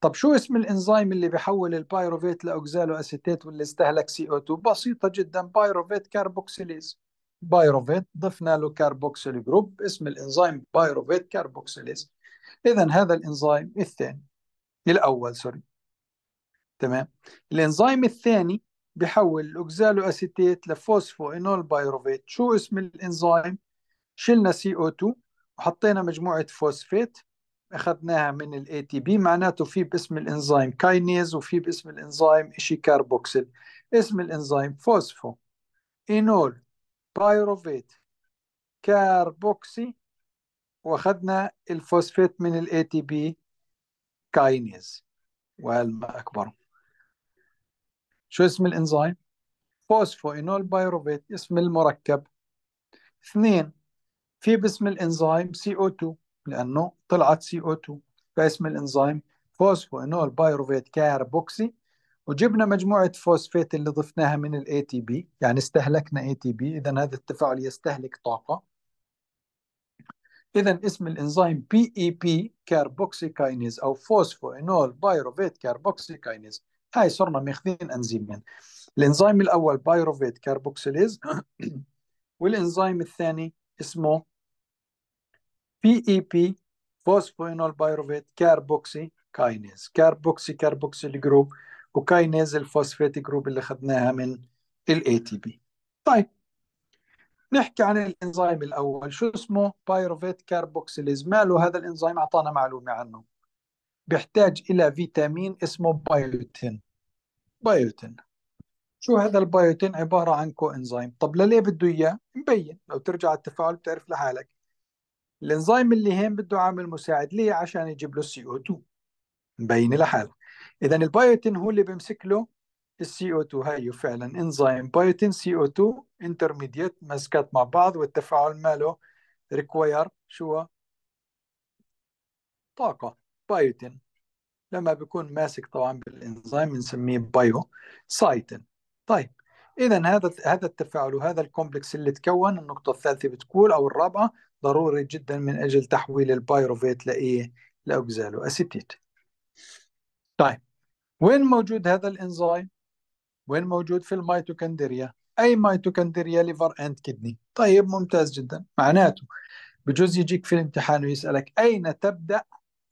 طب شو اسم الانزيم اللي بيحول البايروفيت لاوكزالو اسيتيت واللي استهلك سي او 2 بسيطه جدا بايروفيت كاربوكسيليز بايروفيت ضفنا له كاربوكسيل جروب اسم الانزيم بايروفيت كاربوكسيليز اذا هذا الانزيم الثاني الاول سوري تمام الانزيم الثاني بحول الاوكزالو اسيتيت لفوسفو انول بايروفيت شو اسم الانزيم شلنا سي او 2 وحطينا مجموعه فوسفيت اخذناها من الاي تي بي معناته في باسم الانزيم كاينيز وفي باسم الانزيم شيء كاربوكسيل اسم الانزيم فوسفو اينول بايروفيت كاربوكسي واخذنا الفوسفيت من الاي تي بي كاينيز وهلما اكبر شو اسم الانزيم فوسفوينول بايروفيت اسم المركب اثنين في باسم الانزيم سي او 2 لانه طلعت سي او 2 فاسم الانزيم فوسفوينول بايروفيت كاربوكسي وجبنا مجموعة فوسفات اللي ضفناها من الـ ATP يعني استهلكنا ATP إذا هذا التفاعل يستهلك طاقة إذا اسم الإنزيم PEP كاربوكسيكاينيز e أو فوسفوينول بايروفيت كاربوكسيكاينيز هاي صرنا ماخذين أنزيمين الإنزيم الأول بايروفيت كاربوكسيليز *clears throat* والإنزيم الثاني اسمه PEP فوسفوينول بايروفيت كاربوكسي كاينيز كاربوكسي كاربوكسيل جروب وكاينيز الفوسفاتي جروب اللي خدناها من الاي تي بي طيب نحكي عن الانزيم الاول شو اسمه بايروفيت كاربوكسيليز ماله هذا الانزيم اعطانا معلومه عنه بيحتاج الى فيتامين اسمه بايوتين بايوتين شو هذا البايوتين عباره عن كو انزيم طب ليه بده اياه مبين لو ترجع التفاعل بتعرف لحالك الانزيم اللي هين بده عامل مساعد ليه عشان يجيب له سي او 2 مبين لحالك اذا البايوتين هو اللي بيمسك له السي او 2 هيو فعلا انزيم بايوتين سي او 2 انترميديت ماسكات مع بعض والتفاعل ماله ريكواير شو طاقة بايوتين لما بيكون ماسك طبعا بالانزيم بنسميه بايو سايتن طيب اذا هذا هذا التفاعل وهذا الكومبلكس اللي تكون النقطه الثالثه بتقول او الرابعه ضروري جدا من اجل تحويل البايروفيت لايه لاوكزالو اسيتيت طيب وين موجود هذا الانزيم وين موجود في الميتوكندريا اي ميتوكندريا ليفر اند كدني طيب ممتاز جدا معناته بجوز يجيك في الامتحان ويسالك اين تبدا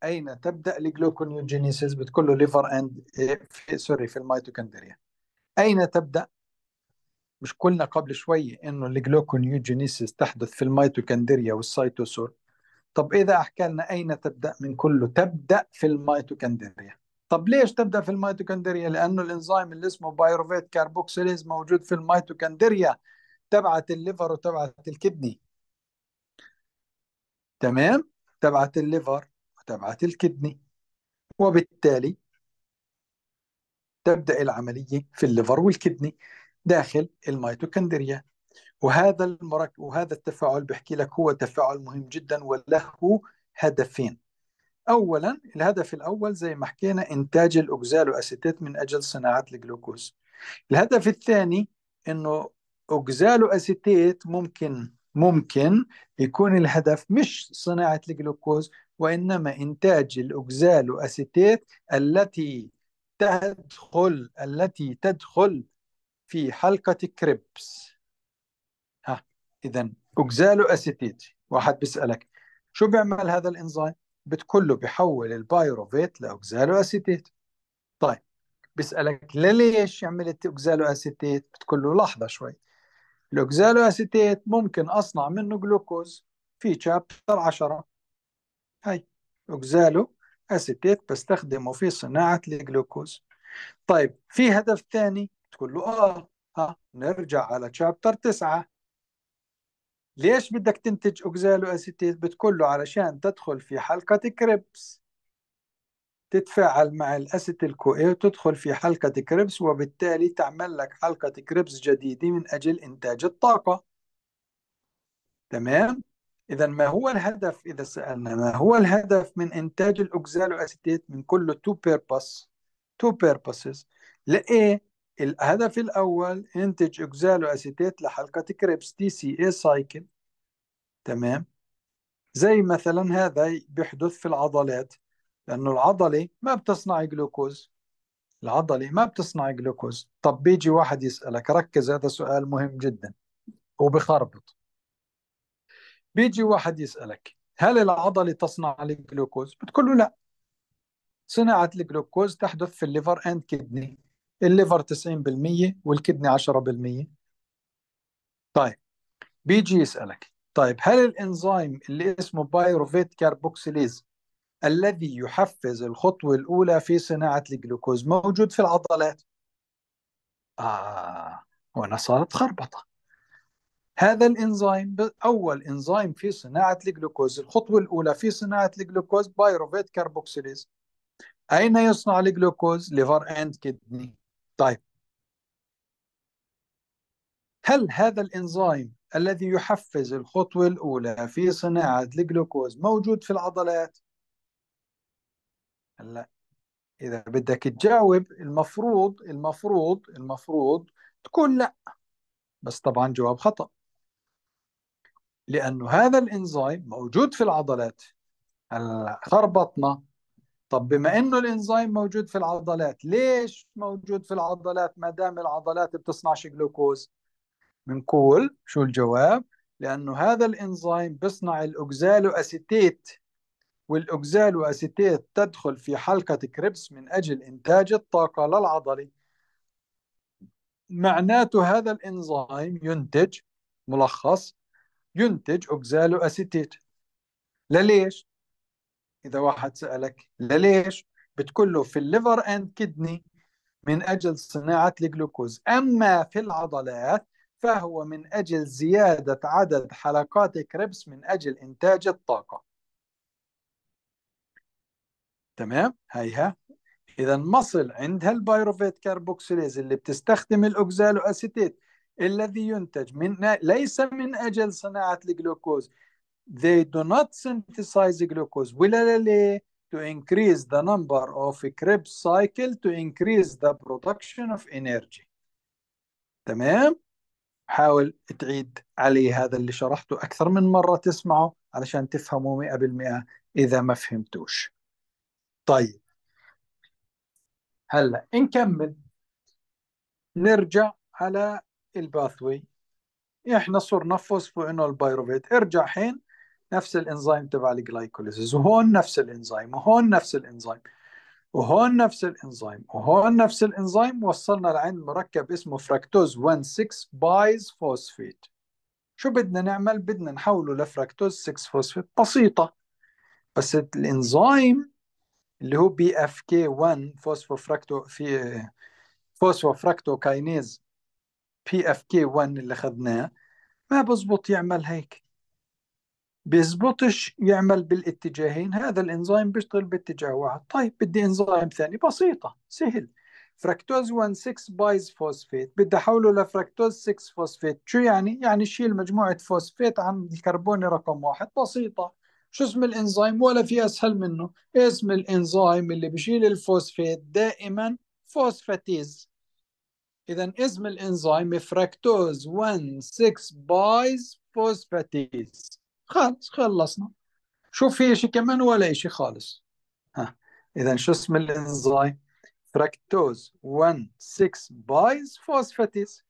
اين تبدا الجلوكونيوجينيسيس بتقول له ليفر اند إيه، في سوري في الميتوكندريا اين تبدا مش قلنا قبل شويه انه الجلوكونيوجينيسيس تحدث في الميتوكندريا والسيتوسول طب اذا احكى لنا اين تبدا من كله تبدا في الميتوكندريا طب ليش تبدا في الميتوكندريا لانه الانزيم اللي اسمه بايروفيت كاربوكسيليز موجود في الميتوكندريا تبعت الليفر وتبعت الكدني تمام تبعت الليفر وتبعت الكدني وبالتالي تبدا العمليه في الليفر والكدني داخل الميتوكندريا وهذا المرك... وهذا التفاعل بحكي لك هو تفاعل مهم جدا وله هدفين اولا الهدف الاول زي ما حكينا انتاج الاوكزالو اسيتات من اجل صناعه الجلوكوز الهدف الثاني انه اوكزالو اسيتات ممكن ممكن يكون الهدف مش صناعه الجلوكوز وانما انتاج الاوكزالو اسيتات التي تدخل التي تدخل في حلقه كريبس ها اذا اوكزالو اسيتات واحد بيسالك شو بيعمل هذا الانزيم بتكله بيحول البايروفيت لاوكزالو اسيتيت طيب بيسالك ليش عملت اوكزالو اسيتيت بتقول له لحظه شوي الاوكزالو اسيتيت ممكن اصنع منه جلوكوز في شابتر 10 هاي اوكزالو اسيتيت بستخدمه في صناعه الجلوكوز طيب في هدف ثاني تقول له اه ها نرجع على شابتر 9 ليش بدك تنتج اوكزالو اسيتيت بتقول له علشان تدخل في حلقة كريبس تتفاعل مع الاسيتيل اي وتدخل في حلقة كريبس وبالتالي تعمل لك حلقة كريبس جديدة من اجل انتاج الطاقة تمام إذا ما هو الهدف إذا سألنا ما هو الهدف من إنتاج الأوكزالو أسيتيت من كله تو بيربس تو بيربسز لإيه؟ الهدف الأول إنتج أكزالو أسيتيت لحلقة كريبس تي سي اي سايكل تمام زي مثلا هذا بيحدث في العضلات لأنه العضلة ما بتصنع جلوكوز العضلة ما بتصنع جلوكوز طب بيجي واحد يسألك ركز هذا سؤال مهم جدا وبخربط بيجي واحد يسألك هل العضلة تصنع الجلوكوز؟ بتقول له لا صناعة الجلوكوز تحدث في الليفر اند كدني الليفر 90% والكدني 10% طيب بيجي يسألك طيب هل الانزيم اللي اسمه بايروفيت كاربوكسيليز الذي يحفز الخطوة الأولى في صناعة الجلوكوز موجود في العضلات آه هنا صارت خربطة هذا الانزيم أول انزيم في صناعة الجلوكوز الخطوة الأولى في صناعة الجلوكوز بايروفيت كاربوكسيليز أين يصنع الجلوكوز؟ ليفر أند كدني طيب هل هذا الإنزيم الذي يحفز الخطوة الأولى في صناعة الجلوكوز موجود في العضلات؟ هلا إذا بدك تجاوب المفروض المفروض المفروض تقول لا بس طبعا جواب خطأ لأنه هذا الإنزيم موجود في العضلات هلا خربطنا طب بما انه الانزيم موجود في العضلات ليش موجود في العضلات ما دام العضلات بتصنعش جلوكوز بنقول شو الجواب لانه هذا الانزيم بصنع الاوكزالو اسيتيت والاوكزالو اسيتيت تدخل في حلقه كريبس من اجل انتاج الطاقه للعضله معناته هذا الانزيم ينتج ملخص ينتج اوكزالو اسيتيت لليش اذا واحد سالك ليش بتقول له في الليفر اند كدني من اجل صناعه الجلوكوز اما في العضلات فهو من اجل زياده عدد حلقات كريبس من اجل انتاج الطاقه تمام هيها اذا مصل عندها البايروفيت كاربوكسيليز اللي بتستخدم الاوكزالو اسيتيت الذي ينتج من ليس من اجل صناعه الجلوكوز they do not synthesize glucose ولا ليه to increase the number of Krebs cycle to increase the production of energy تمام حاول تعيد علي هذا اللي شرحته أكثر من مرة تسمعه علشان تفهمه 100% إذا ما فهمتوش طيب هلا نكمل نرجع على الباثوي احنا صرنا فوسفو انول بايروفيت ارجع حين نفس الانزيم تبع الجلايكوليسيس وهون نفس الانزيم وهون نفس الانزيم وهون نفس الانزيم وهون نفس الانزيم وصلنا لعند مركب اسمه فركتوز 1,6 بايز فوسفيت شو بدنا نعمل بدنا نحوله لفركتوز 6 فوسفيت بسيطة بس الانزيم اللي هو بي اف كي 1 فوسفوفركتو في فوسفوفركتو كاينيز بي اف كي 1 اللي اخذناه ما بزبط يعمل هيك بيزبطش يعمل بالاتجاهين هذا الانزيم بيشتغل باتجاه واحد طيب بدي انزيم ثاني بسيطة سهل فركتوز 1 6 بايز فوسفيت بدي احوله لفركتوز 6 فوسفيت شو يعني؟ يعني شيل مجموعة فوسفيت عن الكربون رقم واحد بسيطة شو اسم الانزيم ولا في اسهل منه اسم الانزيم اللي بشيل الفوسفيت دائما فوسفاتيز اذا اسم الانزيم فركتوز 1 6 بايز فوسفاتيز خلص خلصنا شوف في شيء كمان ولا شيء خالص ها اذا شو اسم الانزيم فركتوز 1 6 بايز فوسفاتيز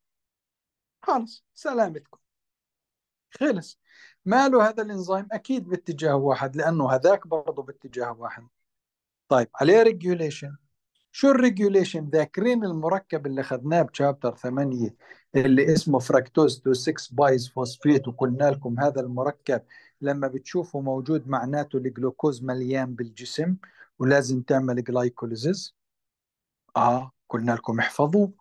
خلص سلامتكم خلص ماله هذا الانزيم اكيد باتجاه واحد لانه هذاك برضه باتجاه واحد طيب عليه ريجوليشن شو الريجوليشن ذاكرين المركب اللي خدناه بشابتر 8 اللي اسمه فركتوز تو 6 بايز فوسفيت وقلنا لكم هذا المركب لما بتشوفه موجود معناته الجلوكوز مليان بالجسم ولازم تعمل جلايكوليزيز اه قلنا لكم احفظوه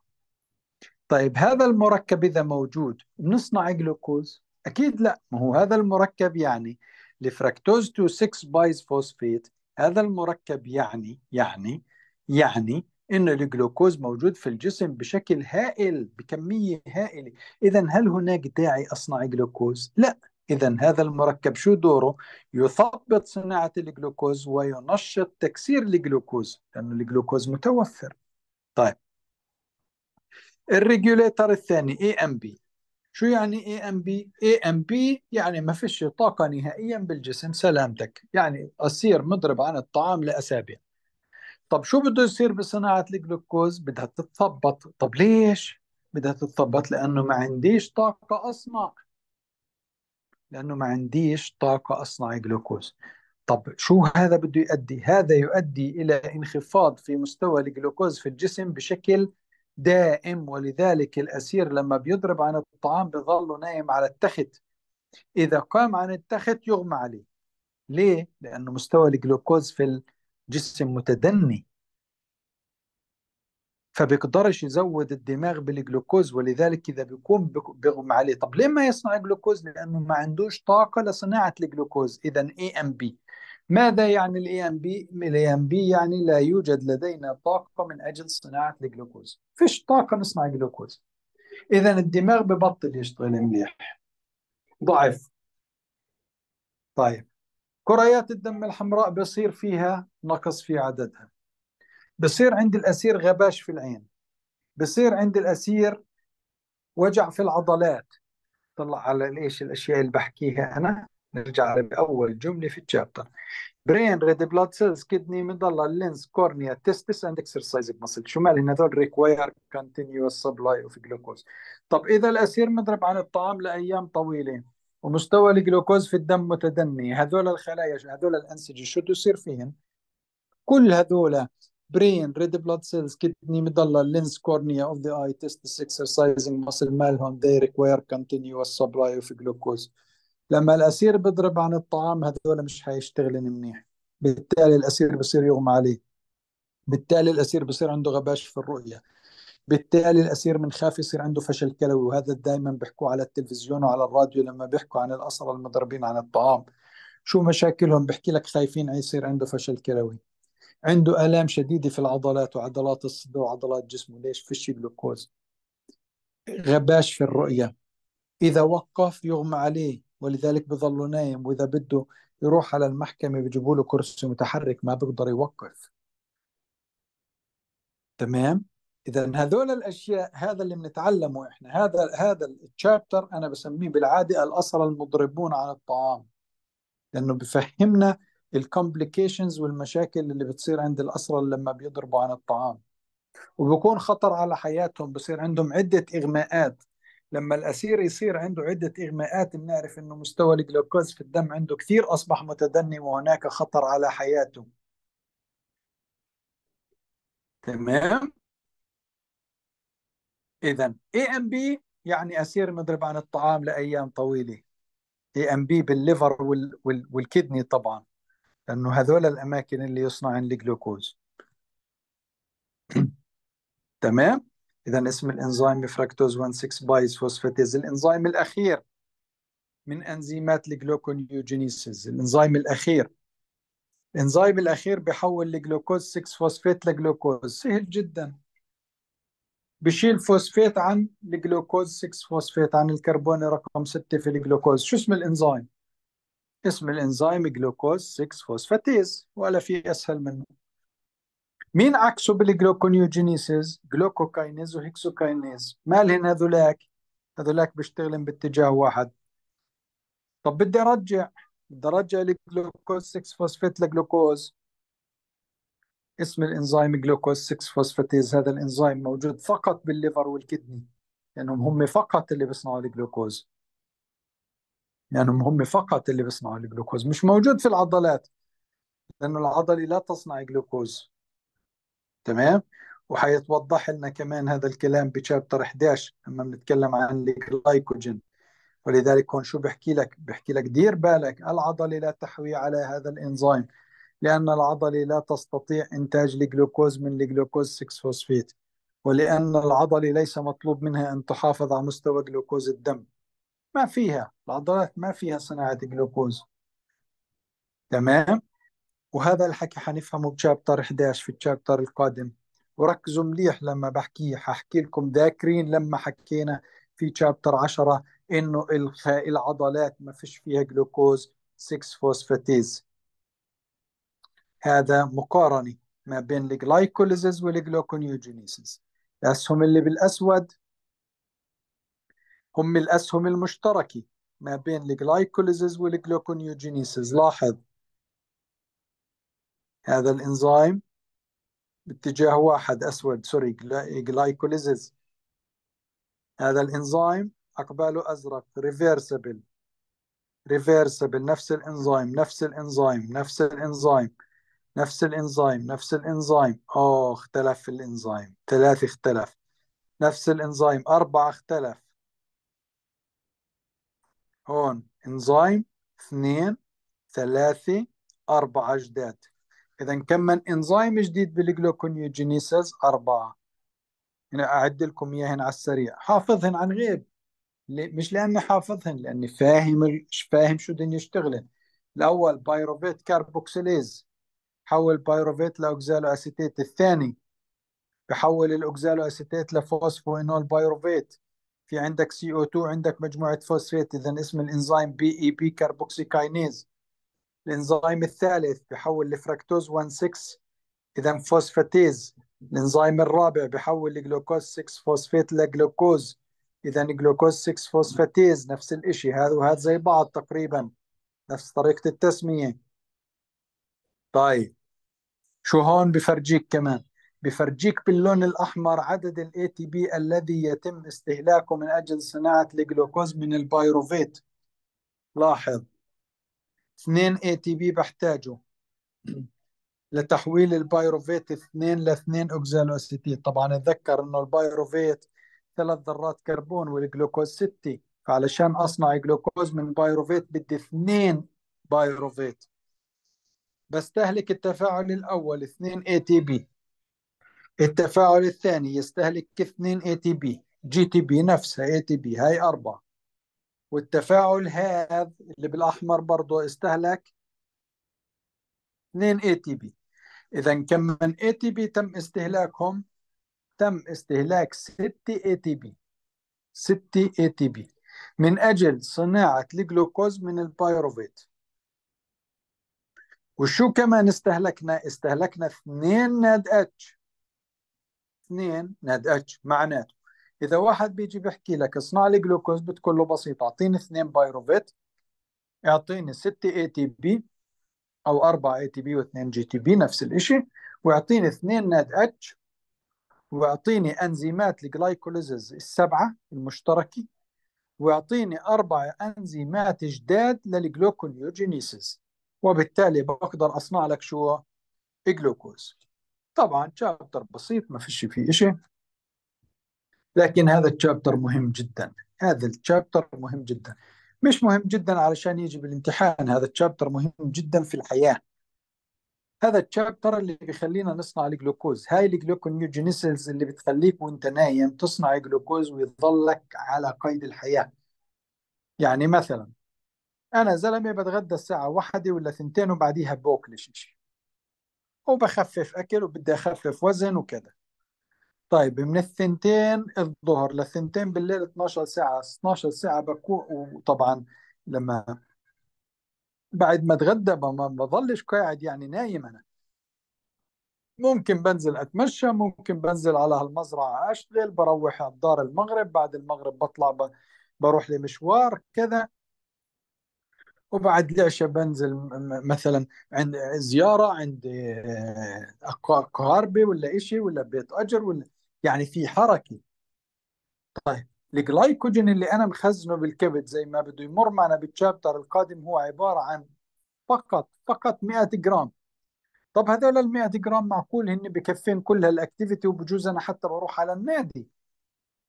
طيب هذا المركب اذا موجود بنصنع جلوكوز اكيد لا ما هو هذا المركب يعني لفركتوز 2 6 بايز فوسفيت هذا المركب يعني يعني يعني ان الجلوكوز موجود في الجسم بشكل هائل بكميه هائله اذا هل هناك داعي اصنع جلوكوز لا إذا هذا المركب شو دوره؟ يثبط صناعة الجلوكوز وينشط تكسير الجلوكوز لأن الجلوكوز متوفر. طيب الريجوليتر الثاني اي ام بي شو يعني اي ام بي؟ اي ام بي يعني ما فيش طاقة نهائيا بالجسم سلامتك، يعني أسير مضرب عن الطعام لأسابيع. طب شو بده يصير بصناعة الجلوكوز بدها تتثبط طب ليش بدها تتثبط لأنه ما عنديش طاقة أصنع لأنه ما عنديش طاقة أصنع جلوكوز طب شو هذا بده يؤدي هذا يؤدي إلى انخفاض في مستوى الجلوكوز في الجسم بشكل دائم ولذلك الأسير لما بيضرب عن الطعام بظله نايم على التخت إذا قام عن التخت يغمى عليه ليه؟ لأنه مستوى الجلوكوز في جسم متدني فبيقدرش يزود الدماغ بالجلوكوز ولذلك إذا بيكون بيغمى عليه طب ليه ما يصنع جلوكوز لأنه ما عندوش طاقة لصناعة الجلوكوز إذا اي ام بي ماذا يعني الاي ام بي الاي ام بي يعني لا يوجد لدينا طاقة من أجل صناعة الجلوكوز فيش طاقة نصنع جلوكوز إذا الدماغ ببطل يشتغل منيح ضعف طيب كريات الدم الحمراء بصير فيها نقص في عددها بصير عند الأسير غباش في العين بصير عند الأسير وجع في العضلات طلع على ايش الاشياء اللي بحكيها انا نرجع لاول جمله في الشابتر برين ريد بلاد سيلز كدني مضلة لينز كورنيا تستس اند اكسرسايز مسل شو مال هذول ريكوير كونتينيوس سبلاي اوف جلوكوز طب اذا الاسير مضرب عن الطعام لايام طويله ومستوى الجلوكوز في الدم متدني هذول الخلايا هذول الأنسجة شو تصير فيهم كل هذول برين ريد بلاد سيلز كدني مضله لينس كورنيا اوف ذا اي تيست اكسرسايزنج ماسل مالهم they ريكوير كونتينوس سبلاي اوف جلوكوز لما الاسير بيضرب عن الطعام هذول مش حيشتغلن منيح بالتالي الاسير بصير يغمى عليه بالتالي الاسير بصير عنده غباش في الرؤيه بالتالي الاسير من خاف يصير عنده فشل كلوي وهذا دائما بيحكوا على التلفزيون وعلى الراديو لما بيحكوا عن الاسرى المضربين عن الطعام شو مشاكلهم بحكي لك خايفين يصير عنده فشل كلوي عنده الام شديده في العضلات وعضلات الصدر وعضلات جسمه ليش فش جلوكوز غباش في الرؤيه اذا وقف يغمى عليه ولذلك بظله نايم واذا بده يروح على المحكمه بيجيبوا له كرسي متحرك ما بيقدر يوقف تمام اذا هذول الاشياء هذا اللي بنتعلمه احنا هذا هذا التشابتر انا بسميه بالعاده الاصل المضربون عن الطعام لانه بفهمنا الكومبليكيشنز والمشاكل اللي بتصير عند الاسرى لما بيضربوا عن الطعام وبكون خطر على حياتهم بصير عندهم عده اغماءات لما الاسير يصير عنده عده اغماءات بنعرف انه مستوى الجلوكوز في الدم عنده كثير اصبح متدني وهناك خطر على حياته تمام اذا اي ام بي يعني اسير مضرب عن الطعام لايام طويله اي ام بي بالليفر وال وال والكدني طبعا لانه هذول الاماكن اللي يصنعن الجلوكوز *clears throat* تمام اذا اسم الانزيم فركتوز 16 بايس فوسفاتيز الانزيم الاخير من انزيمات الجلوكونيوجينيسيس الانزيم الاخير الانزيم الاخير بحول الجلوكوز 6 فوسفات لجلوكوز سهل جدا بشيل فوسفيت عن الجلوكوز 6 فوسفيت عن الكربون رقم 6 في الجلوكوز شو اسم الانزيم اسم الانزيم جلوكوز 6 فوسفاتيز ولا في اسهل منه مين عكسه بالجلوكونيوجينيسيز جلوكوكاينيز وهيكسوكاينيز مالهن هذولاك هذولاك بيشتغلن باتجاه واحد طب بدي ارجع بدي ارجع الجلوكوز 6 فوسفيت لجلوكوز اسم الانزيم جلوكوز 6 فوسفاتيز هذا الانزيم موجود فقط بالليفر والكدني لانهم هم فقط اللي بيصنعوا الجلوكوز لانهم هم فقط اللي بيصنعوا الجلوكوز مش موجود في العضلات لانه العضلة لا تصنع جلوكوز تمام وحيتوضح لنا كمان هذا الكلام بشابتر 11 لما بنتكلم عن الجلايكوجين ولذلك هون شو بحكي لك بحكي لك دير بالك العضلة لا تحوي على هذا الانزيم لأن العضلة لا تستطيع إنتاج الجلوكوز من الجلوكوز 6 فوسفيت ولأن العضلة ليس مطلوب منها أن تحافظ على مستوى جلوكوز الدم ما فيها العضلات ما فيها صناعة جلوكوز تمام وهذا الحكي حنفهمه بشابتر 11 في الشابتر القادم وركزوا مليح لما بحكيه ححكي لكم ذاكرين لما حكينا في شابتر 10 انه العضلات ما فيش فيها جلوكوز 6 فوسفاتيز هذا مقارنة ما بين الجلايكوليزز والجلوكونيوجينيسز الأسهم اللي بالأسود هم الأسهم المشتركة ما بين الجلايكوليزز والجلوكونيوجينيسز لاحظ هذا الإنزيم باتجاه واحد أسود سوري جلايكوليزز هذا الإنزيم أقباله أزرق ريفيرسبل ريفيرسبل نفس الإنزيم نفس الإنزيم نفس الإنزيم نفس الانزيم نفس الانزيم اه اختلف في الانزيم ثلاثة اختلف نفس الانزيم أربعة اختلف هون انزيم اثنين ثلاثة أربعة جداد إذا كم من انزيم جديد بالجلوكونيوجينيسز أربعة أنا يعني أعد لكم إياهن على السريع حافظهن عن غيب مش لأني حافظهن لأني فاهم فاهم شو دنيا يشتغلن الأول بايروفيت كاربوكسيليز حول بايروفيت لاوكزالو اسيتيت الثاني بحول الاوكزالو اسيتيت لفوسفوينول بايروفيت في عندك سي او 2 عندك مجموعه فوسفيت اذا اسم الانزيم بي اي بي كاينيز الانزيم الثالث بحول الفركتوز 1 6 اذا فوسفاتيز الانزيم الرابع بحول الجلوكوز 6 فوسفيت لجلوكوز اذا جلوكوز 6 فوسفاتيز نفس الشيء هذا وهذا زي بعض تقريبا نفس طريقه التسميه طيب شو هون بفرجيك كمان بفرجيك باللون الأحمر عدد الاي تي بي الذي يتم استهلاكه من أجل صناعة الجلوكوز من البايروفيت لاحظ 2 اي تي بي بحتاجه *clears throat* لتحويل البايروفيت 2 ل 2 اوكزالواسيتيد طبعا اتذكر انه البايروفيت ثلاث ذرات كربون والجلوكوز 6 فعلشان اصنع جلوكوز من بايروفيت بدي 2 بايروفيت بستهلك التفاعل الأول 2 ATP التفاعل الثاني يستهلك 2 ATP جي تي بي نفسها ATP هاي أربعة والتفاعل هذا اللي بالأحمر برضه استهلك 2 ATP إذا كم من ATP تم استهلاكهم تم استهلاك 6 ATP 6 ATP من أجل صناعة الجلوكوز من البايروفيت وشو كمان استهلكنا استهلكنا اثنين ناد اتش اثنين ناد اتش معناته اذا واحد بيجي بيحكي لك اصنع لي جلوكوز بتقول له بسيط اعطيني اثنين بايروفيت اعطيني 6 اي تي بي او 4 اي تي بي واثنين جي تي بي نفس الشيء واعطيني اثنين ناد اتش واعطيني انزيمات الجلايكوليزز السبعه المشتركه واعطيني اربع انزيمات جداد للجلوكونيوجينيسيس وبالتالي بقدر اصنع لك شو جلوكوز طبعا شابتر بسيط ما فيش فيه شيء لكن هذا الشابتر مهم جدا هذا الشابتر مهم جدا مش مهم جدا علشان يجي بالامتحان هذا الشابتر مهم جدا في الحياة هذا الشابتر اللي بيخلينا نصنع الجلوكوز هاي الجلوكونيوجينيسيلز اللي بتخليك وانت نايم تصنع جلوكوز ويظلك على قيد الحياة يعني مثلا انا زلمه بتغدى الساعه واحدة ولا ثنتين وبعديها باكل شيء وبخفف اكل وبدي اخفف وزن وكذا طيب من الثنتين الظهر للثنتين بالليل 12 ساعه 12 ساعه بكون وطبعا لما بعد ما اتغدى ما بضلش قاعد يعني نايم انا ممكن بنزل اتمشى ممكن بنزل على هالمزرعه اشتغل بروح على الدار المغرب بعد المغرب بطلع ب... بروح لمشوار كذا وبعد العشاء بنزل مثلا عند زياره عند اقاربي آه، ولا شيء ولا بيت اجر ولا يعني في حركه طيب الجلايكوجين اللي انا مخزنه بالكبد زي ما بده يمر معنا بالشابتر القادم هو عباره عن فقط فقط 100 جرام طب هذول ال 100 جرام معقول هن بكفين كل هالاكتيفيتي وبجوز انا حتى بروح على النادي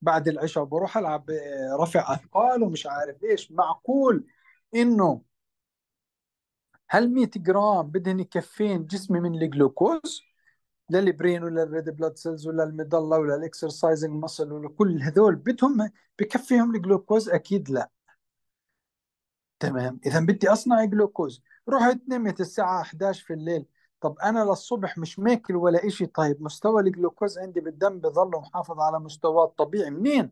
بعد العشاء بروح العب آه، رفع اثقال ومش عارف ايش معقول انه هل 100 جرام بدهن يكفين جسمي من الجلوكوز للبرين ولا الريد بلاد سيلز ولا المضله ولا الاكسرسايزنج مسل ولا كل هذول بدهم بكفيهم الجلوكوز اكيد لا تمام اذا بدي اصنع جلوكوز رحت نمت الساعه 11 في الليل طب انا للصبح مش ماكل ولا إشي طيب مستوى الجلوكوز عندي بالدم بظل محافظ على مستواه الطبيعي منين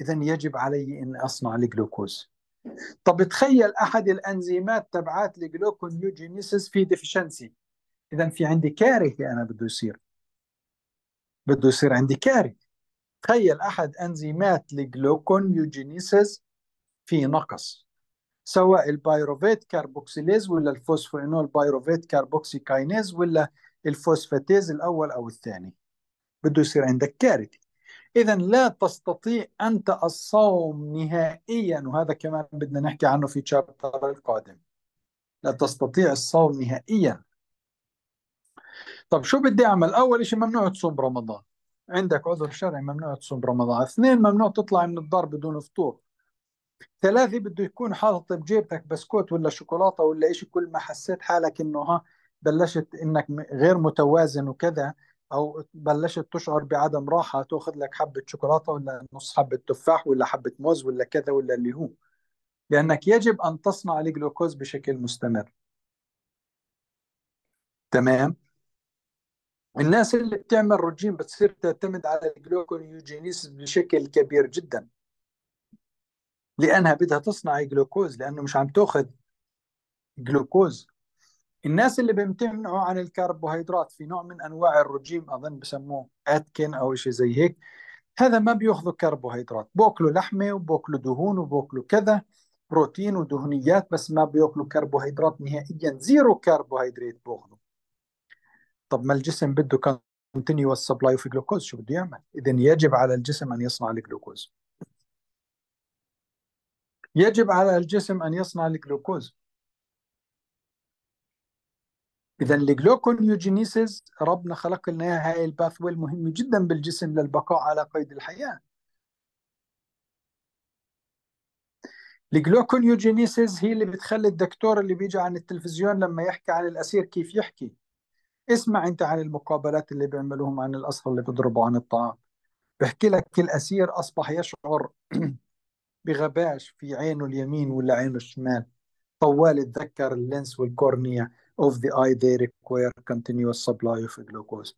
اذا يجب علي ان اصنع الجلوكوز طب تخيل احد الانزيمات تبعات الجلوكونيوجينيسيس في ديفيشنسي اذا في عندي كارثه انا بده يصير بده يصير عندي كارثه تخيل احد انزيمات الجلوكونيوجينيسيس في نقص سواء البايروفيت كاربوكسيليز ولا الفوسفوينول بايروفيت كاربوكسي كاينيز ولا الفوسفاتيز الاول او الثاني بده يصير عندك كارثه إذا لا تستطيع أنت الصوم نهائيا وهذا كمان بدنا نحكي عنه في تشابتر القادم لا تستطيع الصوم نهائيا طب شو بدي أعمل أول شيء ممنوع تصوم رمضان عندك عذر شرعي ممنوع تصوم رمضان اثنين ممنوع تطلع من الدار بدون فطور ثلاثة بده يكون حاطط بجيبتك بسكوت ولا شوكولاتة ولا شيء كل ما حسيت حالك إنه ها بلشت إنك غير متوازن وكذا او بلشت تشعر بعدم راحه تاخذ لك حبه شوكولاته ولا نص حبه تفاح ولا حبه موز ولا كذا ولا اللي هو لانك يجب ان تصنع الجلوكوز بشكل مستمر تمام الناس اللي بتعمل رجيم بتصير تعتمد على الجلوكونيوجينيسيس بشكل كبير جدا لانها بدها تصنع جلوكوز لانه مش عم تاخذ جلوكوز الناس اللي بيمتنعوا عن الكربوهيدرات في نوع من انواع الرجيم اظن بسموه اتكن او شيء زي هيك هذا ما بياخذوا كربوهيدرات بياكلوا لحمه وبياكلوا دهون وبياكلوا كذا بروتين ودهنيات بس ما بياكلوا كربوهيدرات نهائيا زيرو كربوهيدرات بياخذوا طب ما الجسم بده كونتينيوس سبلاي اوف جلوكوز شو بده يعمل اذا يجب على الجسم ان يصنع الجلوكوز يجب على الجسم ان يصنع الجلوكوز اذا الجلوكونيوجينيسيس ربنا خلق لنا اياها هاي الباثوي المهمه جدا بالجسم للبقاء على قيد الحياه الجلوكونيوجينيسيس هي اللي بتخلي الدكتور اللي بيجي عن التلفزيون لما يحكي عن الاسير كيف يحكي اسمع انت عن المقابلات اللي بيعملوهم عن الاسرى اللي بيضربوا عن الطعام بحكي لك الاسير اصبح يشعر *clears throat* بغباش في عينه اليمين ولا عينه الشمال طوال تذكر اللينس والكورنيا of the eye they require continuous supply of glucose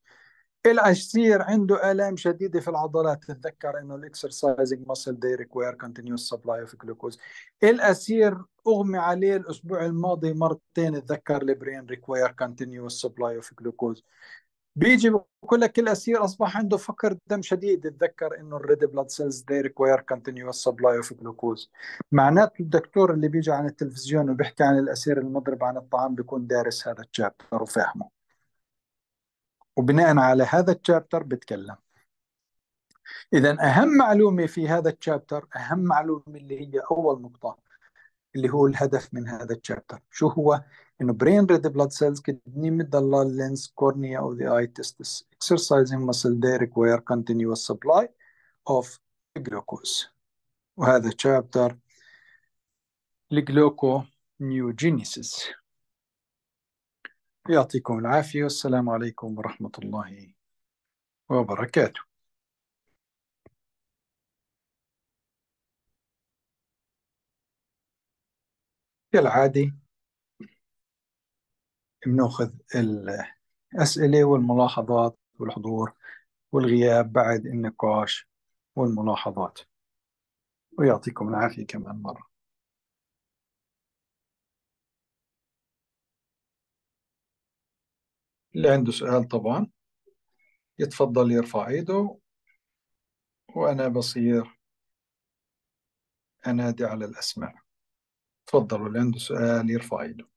العسير عنده آلام شديدة في العضلات تتذكر انه الاكسرسايزنج muscle they require continuous supply of glucose الأسير أغمي عليه الأسبوع الماضي مرتين تذكر البرين require continuous supply of glucose بيجي بقول لك كل اسير اصبح عنده فقر دم شديد تذكر انه الريد بلاد سيلز دي ريكوير كونتينيوس سبلاي اوف جلوكوز معناته الدكتور اللي بيجي عن التلفزيون وبيحكي عن الاسير المضرب عن الطعام بيكون دارس هذا الشابتر وفاهمه وبناء على هذا الشابتر بتكلم اذا اهم معلومه في هذا الشابتر اهم معلومه اللي هي اول نقطه اللي هو الهدف من هذا الشابتر شو هو انه برين ريد بلاد سيلز كدني من ضلال لينس كورنيا او ذا اي تيستس اكسرسايزنج مسل دي ريكوير كونتينوس سبلاي اوف جلوكوز وهذا تشابتر الجلوكو نيو جينيسيس يعطيكم العافيه والسلام عليكم ورحمه الله وبركاته كالعادي بناخذ الأسئلة والملاحظات والحضور والغياب بعد النقاش والملاحظات ويعطيكم العافية كمان مرة اللي عنده سؤال طبعا يتفضل يرفع ايده وأنا بصير أنادي على الأسماء تفضلوا اللي عنده سؤال يرفع ايده